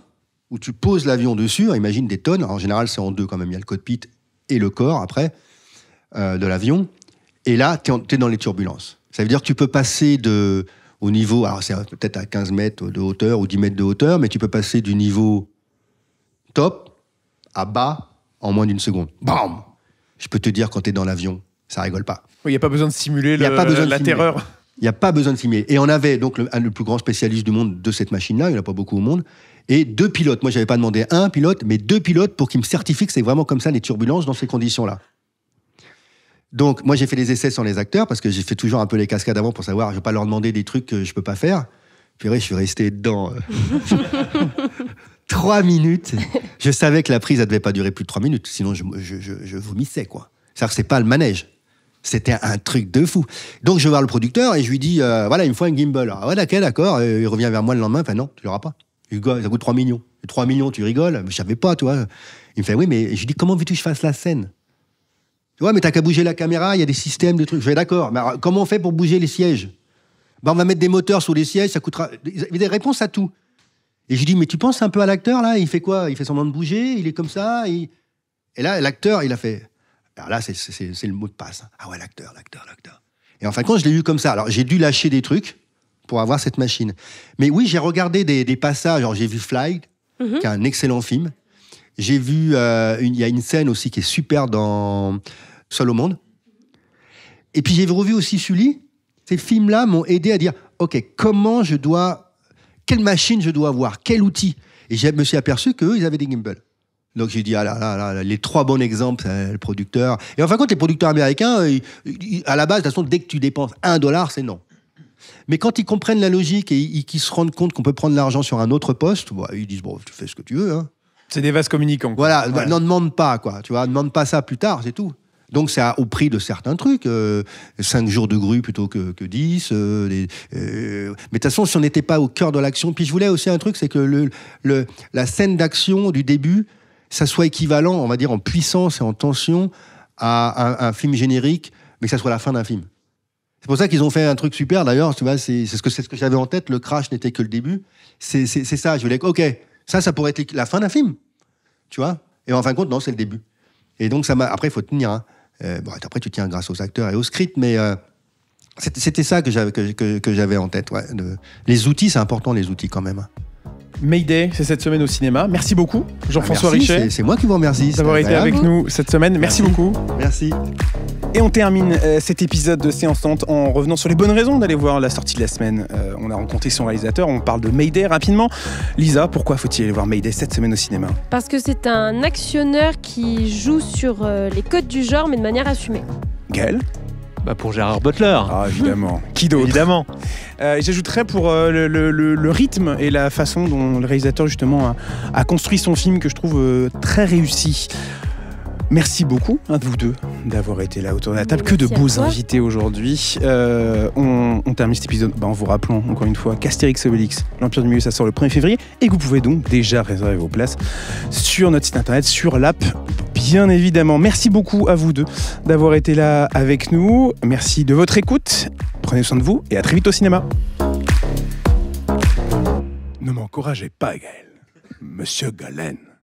où tu poses l'avion dessus, imagine des tonnes. en général, c'est en deux quand même. Il y a le cockpit et le corps après de l'avion. Et là, tu es, es, dans les turbulences. Ça veut dire que tu peux passer de, au niveau, alors c'est peut-être à 15 mètres de hauteur ou 10 mètres de hauteur, mais tu peux passer du niveau top à bas en moins d'une seconde. Bam Je peux te dire quand tu es dans l'avion, ça rigole pas. Il n'y a pas besoin de simuler la terreur. Il n'y a pas besoin de simuler. Et on avait donc le, un plus grand spécialiste du monde de cette machine-là, il n'y en a pas beaucoup au monde, et deux pilotes. Moi, je n'avais pas demandé un pilote, mais deux pilotes pour qu'ils me certifient que c'est vraiment comme ça les turbulences dans ces conditions-là. Donc, moi, j'ai fait des essais sur les acteurs parce que j'ai fait toujours un peu les cascades avant pour savoir, je ne vais pas leur demander des trucs que je ne peux pas faire. Puis, je suis resté dedans. Euh, (laughs) trois minutes. Je savais que la prise, elle devait pas durer plus de trois minutes, sinon je, je, je, je vomissais, quoi. Ça, c'est pas le manège. C'était un truc de fou. Donc, je vais voir le producteur et je lui dis, euh, voilà, il me faut un gimbal. Ah ouais, d'accord, d'accord. il revient vers moi le lendemain. Enfin, non, tu l'auras pas. ça coûte 3 millions. 3 millions, tu rigoles. Mais je savais pas, toi. Il me fait, oui, mais je lui dis, comment veux-tu que je fasse la scène Ouais, mais t'as qu'à bouger la caméra, il y a des systèmes, des trucs. Je vais d'accord. Mais comment on fait pour bouger les sièges ben, On va mettre des moteurs sur les sièges, ça coûtera. Il y a des réponses à tout. Et je dis, mais tu penses un peu à l'acteur, là Il fait quoi Il fait semblant de bouger, il est comme ça. Et là, l'acteur, il a fait. Alors là, c'est, le mot de passe. Hein. Ah ouais, l'acteur, l'acteur, l'acteur. Et en fin de compte, je l'ai vu comme ça. Alors j'ai dû lâcher des trucs pour avoir cette machine. Mais oui, j'ai regardé des, passages. Alors j'ai vu Fly, mhm. qui est un excellent film. J'ai vu, euh, il y a une scène aussi qui est super dans Seul au monde. Et puis j'ai revu aussi Sully. Ces films-là m'ont aidé à dire, OK, comment je dois, quelle machine je dois avoir, quel outil. Et je me suis aperçu qu'eux, ils avaient des gimbals. Donc j'ai dit, ah là, là là les trois bons exemples, le producteur. Et en fin de compte, les producteurs américains, euh, à la base, de toute façon, dès que tu dépenses un dollar, c'est non. Mais quand ils comprennent la logique et qu'ils se rendent compte qu'on peut prendre l'argent sur un autre poste, bah, ils disent, bon, tu fais ce que tu veux. Hein. C'est des vases communicants. Voilà, bah, n'en demande pas, quoi. Tu vois, demande pas ça plus tard, c'est tout. Donc ça au prix de certains trucs, 5 euh, jours de grue plutôt que, que 10. Euh, euh, mais de toute façon, si on n'était pas au cœur de l'action, puis je voulais aussi un truc, c'est que le, la scène d'action du début, ça soit équivalent, on va dire, en puissance et en tension à un, film générique, mais que ça soit la fin d'un film. C'est pour ça qu'ils ont fait un truc super d'ailleurs, tu vois, c'est ce que, ce que j'avais en tête, le crash n'était que le début. C'est ça, je voulais ok, ça, ça pourrait être la fin d'un film, tu vois. Et en fin de compte, non, c'est le début. Et donc, ça après, il faut tenir. Hein. Euh, bon, après, tu tiens grâce aux acteurs et aux scripts mais euh, c'était ça que j'avais que, que, en tête. Ouais. les outils, c'est important, les outils quand même. Hein. Mayday, c'est cette semaine au cinéma. Merci beaucoup, Jean-François Richet. C'est moi qui vous remercie d'avoir été avec nous cette semaine. Merci, beaucoup. Merci. Et on termine euh, cet épisode de Séance Tente en revenant sur les bonnes raisons d'aller voir la sortie de la semaine. Euh, on a rencontré son réalisateur, on parle de Mayday rapidement. Lisa, pourquoi faut-il aller voir Mayday cette semaine au cinéma Parce que c'est un actionneur qui joue sur euh, les codes du genre, mais de manière assumée. Gaël bah, pour Gérard Butler. Ah, évidemment. (laughs) Qui d'autre Évidemment. Euh, j'ajouterais pour euh, le, rythme et la façon dont le réalisateur justement a, construit son film que je trouve euh, très réussi. Merci beaucoup, à hein, vous deux, d'avoir été là autour de la table. que de beaux invités aujourd'hui. Euh, on, termine cet épisode bah, en vous rappelant encore une fois qu'Astérix Obélix, l'Empire du Milieu, ça sort le 1er février et vous pouvez donc déjà réserver vos places sur notre site internet, sur l'app. Bien évidemment, merci beaucoup à vous deux d'avoir été là avec nous. Merci de votre écoute. Prenez soin de vous et à très vite au cinéma. Ne m'encouragez pas, Gaël. Monsieur Galen.